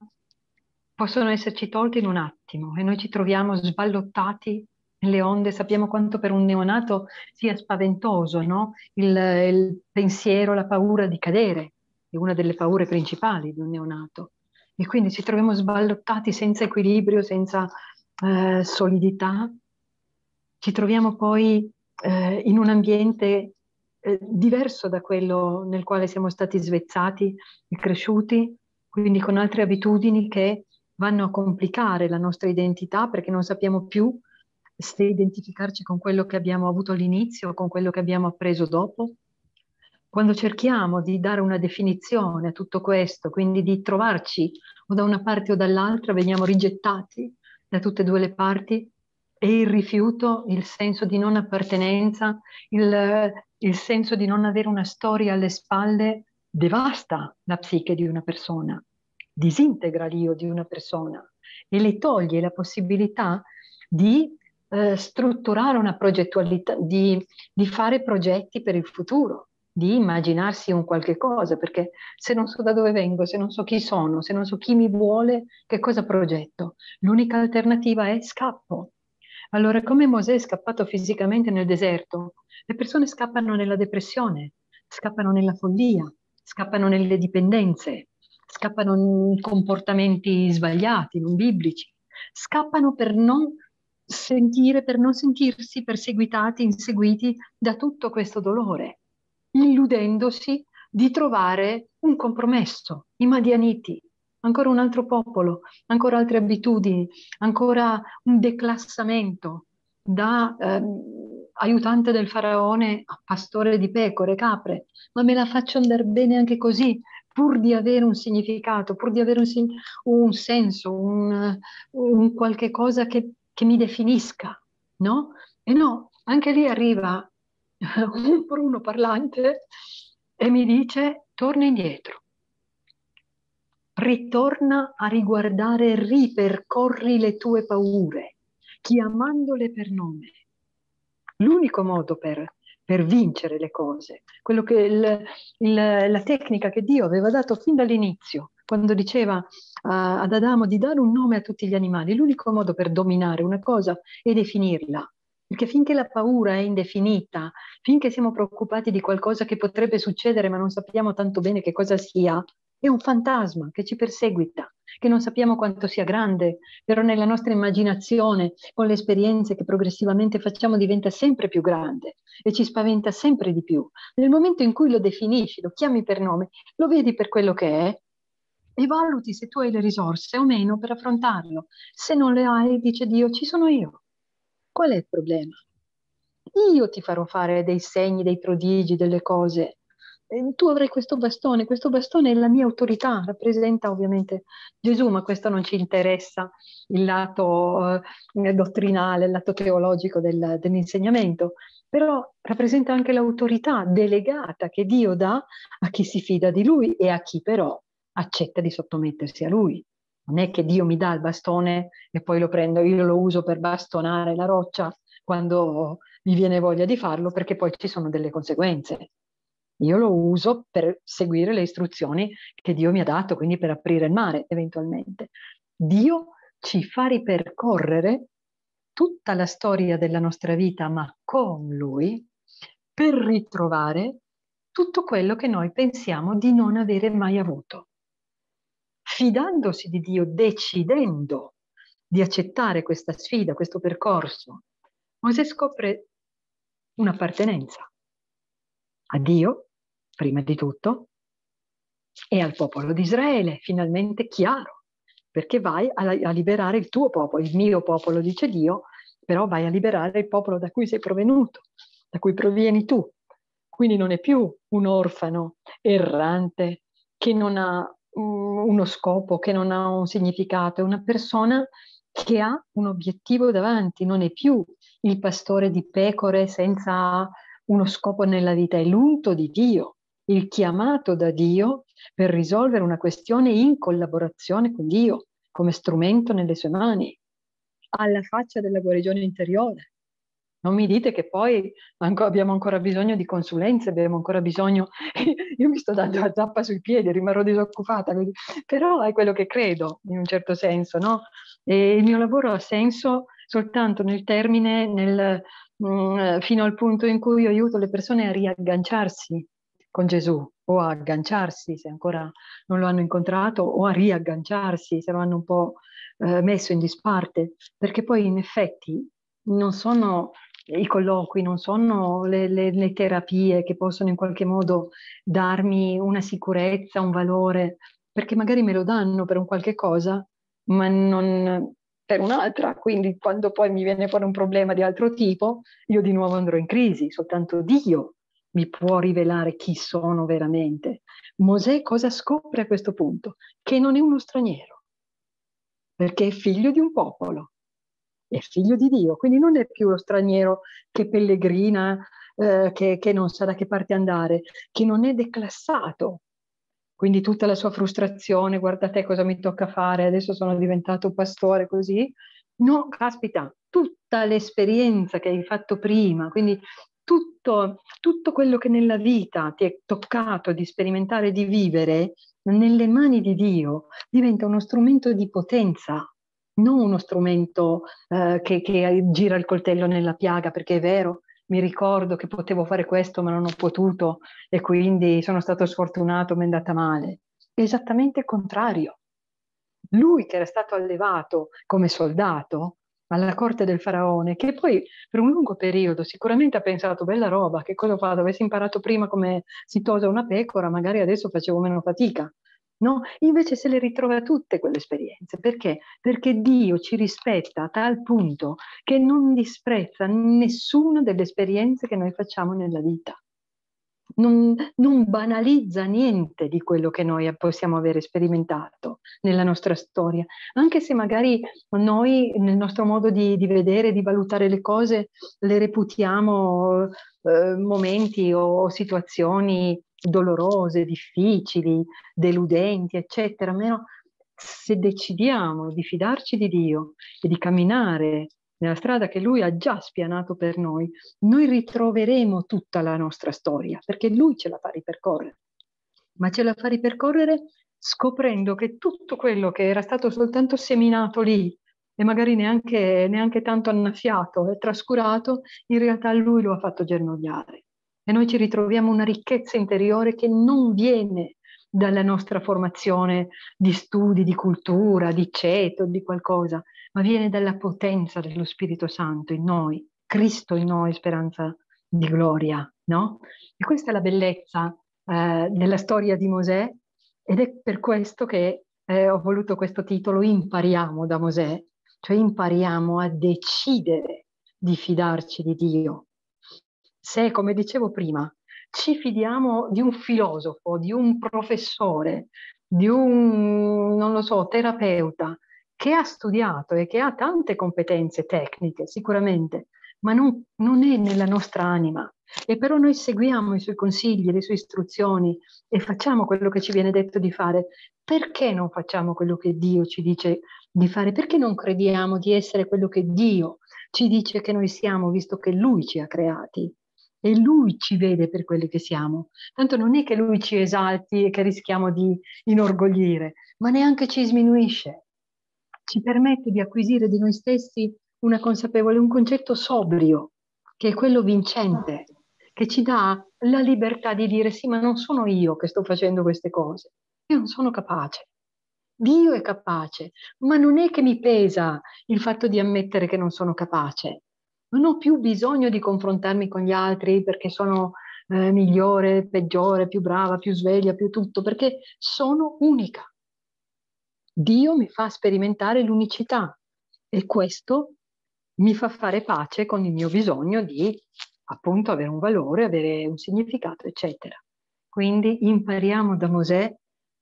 possono esserci tolte in un attimo e noi ci troviamo sballottati nelle onde. Sappiamo quanto per un neonato sia spaventoso no? il, il pensiero, la paura di cadere, è una delle paure principali di un neonato. E quindi ci troviamo sballottati senza equilibrio, senza eh, solidità. Ci troviamo poi eh, in un ambiente diverso da quello nel quale siamo stati svezzati e cresciuti, quindi con altre abitudini che vanno a complicare la nostra identità perché non sappiamo più se identificarci con quello che abbiamo avuto all'inizio, o con quello che abbiamo appreso dopo. Quando cerchiamo di dare una definizione a tutto questo, quindi di trovarci o da una parte o dall'altra, veniamo rigettati da tutte e due le parti e il rifiuto, il senso di non appartenenza, il, il senso di non avere una storia alle spalle devasta la psiche di una persona, disintegra l'io di una persona e le toglie la possibilità di eh, strutturare una progettualità, di, di, fare progetti per il futuro, di immaginarsi un qualche cosa, perché se non so da dove vengo, se non so chi sono, se non so chi mi vuole, che cosa progetto? L'unica alternativa è scappo, allora, come Mosè è scappato fisicamente nel deserto, le persone scappano nella depressione, scappano nella follia, scappano nelle dipendenze, scappano in comportamenti sbagliati, non biblici, scappano per non sentire, per non sentirsi perseguitati, inseguiti da tutto questo dolore, illudendosi di trovare un compromesso, i madianiti, ancora un altro popolo, ancora altre abitudini, ancora un declassamento da eh, aiutante del faraone a pastore di pecore, capre, ma me la faccio andare bene anche così, pur di avere un significato, pur di avere un, un senso, un, un, qualche cosa che, che mi definisca, no? E no, anche lì arriva un *laughs* bruno parlante e mi dice torna indietro ritorna a riguardare, ripercorri le tue paure, chiamandole per nome. L'unico modo per, per vincere le cose, quello che il, il, la tecnica che Dio aveva dato fin dall'inizio, quando diceva uh, ad Adamo di dare un nome a tutti gli animali, l'unico modo per dominare una cosa è definirla. Perché finché la paura è indefinita, finché siamo preoccupati di qualcosa che potrebbe succedere ma non sappiamo tanto bene che cosa sia, è un fantasma che ci perseguita, che non sappiamo quanto sia grande, però nella nostra immaginazione, con le esperienze che progressivamente facciamo, diventa sempre più grande e ci spaventa sempre di più. Nel momento in cui lo definisci, lo chiami per nome, lo vedi per quello che è e valuti se tu hai le risorse o meno per affrontarlo. Se non le hai, dice Dio, ci sono io. Qual è il problema? Io ti farò fare dei segni, dei prodigi, delle cose Ehm, tu avrai questo bastone, questo bastone è la mia autorità, rappresenta ovviamente Gesù, ma questo non ci interessa il lato eh, eh, dottrinale, il lato teologico del, dell'insegnamento, però rappresenta anche l'autorità delegata che Dio dà a chi si fida di lui e a chi però accetta di sottomettersi a lui. Non è che Dio mi dà il bastone e poi lo prendo, io lo uso per bastonare la roccia quando mi viene voglia di farlo perché poi ci sono delle conseguenze io lo uso per seguire le istruzioni che Dio mi ha dato, quindi per aprire il mare eventualmente. Dio ci fa ripercorrere tutta la storia della nostra vita, ma con Lui, per ritrovare tutto quello che noi pensiamo di non avere mai avuto. Fidandosi di Dio, decidendo di accettare questa sfida, questo percorso, Mosè scopre un'appartenenza a Dio prima di tutto, e al popolo di Israele, finalmente chiaro, perché vai a, a liberare il tuo popolo, il mio popolo, dice Dio, però vai a liberare il popolo da cui sei provenuto, da cui provieni tu. Quindi non è più un orfano errante che non ha mm, uno scopo, che non ha un significato, è una persona che ha un obiettivo davanti, non è più il pastore di pecore senza uno scopo nella vita, è l'unto di Dio il chiamato da Dio per risolvere una questione in collaborazione con Dio, come strumento nelle sue mani, alla faccia della guarigione interiore. Non mi dite che poi ancora, abbiamo ancora bisogno di consulenze, abbiamo ancora bisogno... *laughs* Io mi sto dando la zappa sui piedi, rimarrò disoccupata, però è quello che credo in un certo senso, no? E il mio lavoro ha senso soltanto nel termine, nel, mh, mm, fino al punto in cui io aiuto le persone a riagganciarsi con Gesù o a agganciarsi se ancora non lo hanno incontrato o a riagganciarsi se lo hanno un po' eh, messo in disparte, perché poi in effetti non sono i colloqui, non sono le, le, le terapie che possono in qualche modo darmi una sicurezza, un valore, perché magari me lo danno per un qualche cosa, ma non, per un'altra, quindi quando poi mi viene fuori un problema di altro tipo, io di nuovo andrò in crisi, soltanto Dio mi può rivelare chi sono veramente. Mosè cosa scopre a questo punto? Che non è uno straniero, perché è figlio di un popolo, è figlio di Dio, quindi non è più lo straniero che pellegrina, eh, che, che non sa da che parte andare, che non è declassato. Quindi tutta la sua frustrazione, guardate cosa mi tocca fare, adesso sono diventato pastore così. No, caspita, tutta l'esperienza che hai fatto prima, quindi tutto, tutto quello che nella vita ti è toccato di sperimentare, di vivere, nelle mani di Dio diventa uno strumento di potenza non uno strumento eh, che, che, gira il coltello nella piaga, perché è vero, mi ricordo che potevo fare questo ma non ho potuto e quindi sono stato sfortunato, mi è andata male. esattamente il contrario. Lui che era stato allevato come soldato alla corte del faraone, che poi per un lungo periodo sicuramente ha pensato, bella roba, che cosa vado? Avessi imparato prima come si tosa una pecora, magari adesso facevo meno fatica. No? Invece se le ritrova tutte quelle esperienze, perché? Perché Dio ci rispetta a tal punto che non disprezza nessuna delle esperienze che noi facciamo nella vita non, non banalizza niente di quello che noi possiamo avere sperimentato nella nostra storia, anche se magari noi nel nostro modo di, di vedere, di valutare le cose, le reputiamo eh, momenti o situazioni dolorose, difficili, deludenti, eccetera, meno se decidiamo di fidarci di Dio e di camminare nella strada che lui ha già spianato per noi, noi ritroveremo tutta la nostra storia, perché lui ce la fa ripercorrere, ma ce la fa ripercorrere scoprendo che tutto quello che era stato soltanto seminato lì e magari neanche, neanche tanto annaffiato e trascurato, in realtà lui lo ha fatto germogliare. E noi ci ritroviamo una ricchezza interiore che non viene dalla nostra formazione di studi, di cultura, di ceto, di qualcosa, ma viene dalla potenza dello Spirito Santo in noi, Cristo in noi, speranza di gloria, no? E questa è la bellezza eh, della storia di Mosè ed è per questo che eh, ho voluto questo titolo Impariamo da Mosè, cioè impariamo a decidere di fidarci di Dio. Se, come dicevo prima, ci fidiamo di un filosofo, di un professore, di un, non lo so, terapeuta che ha studiato e che ha tante competenze tecniche, sicuramente, ma non, non è nella nostra anima. E però noi seguiamo i suoi consigli, le sue istruzioni e facciamo quello che ci viene detto di fare. Perché non facciamo quello che Dio ci dice di fare? Perché non crediamo di essere quello che Dio ci dice che noi siamo, visto che Lui ci ha creati? e lui ci vede per quelli che siamo. Tanto non è che lui ci esalti e che rischiamo di inorgoglire, ma neanche ci sminuisce. Ci permette di acquisire di noi stessi una consapevole, un concetto sobrio, che è quello vincente, che ci dà la libertà di dire sì, ma non sono io che sto facendo queste cose, io non sono capace. Dio è capace, ma non è che mi pesa il fatto di ammettere che non sono capace, non ho più bisogno di confrontarmi con gli altri perché sono eh, migliore, peggiore, più brava, più sveglia, più tutto, perché sono unica. Dio mi fa sperimentare l'unicità e questo mi fa fare pace con il mio bisogno di appunto avere un valore, avere un significato, eccetera. Quindi impariamo da Mosè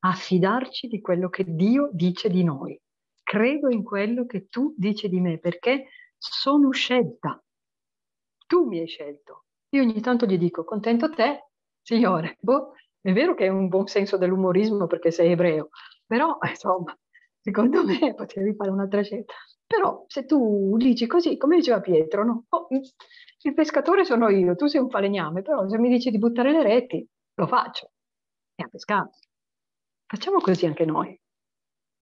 a fidarci di quello che Dio dice di noi. Credo in quello che tu dici di me, perché sono scelta. Tu mi hai scelto. Io ogni tanto gli dico, contento te, signore. Boh, è vero che è un buon senso dell'umorismo perché sei ebreo, però eh, insomma, secondo me *laughs* potevi fare un'altra scelta. Però se tu dici così, come diceva Pietro, no? oh, mm, il pescatore sono io, tu sei un falegname, però se mi dici di buttare le reti, lo faccio. E a pescato. Facciamo così anche noi.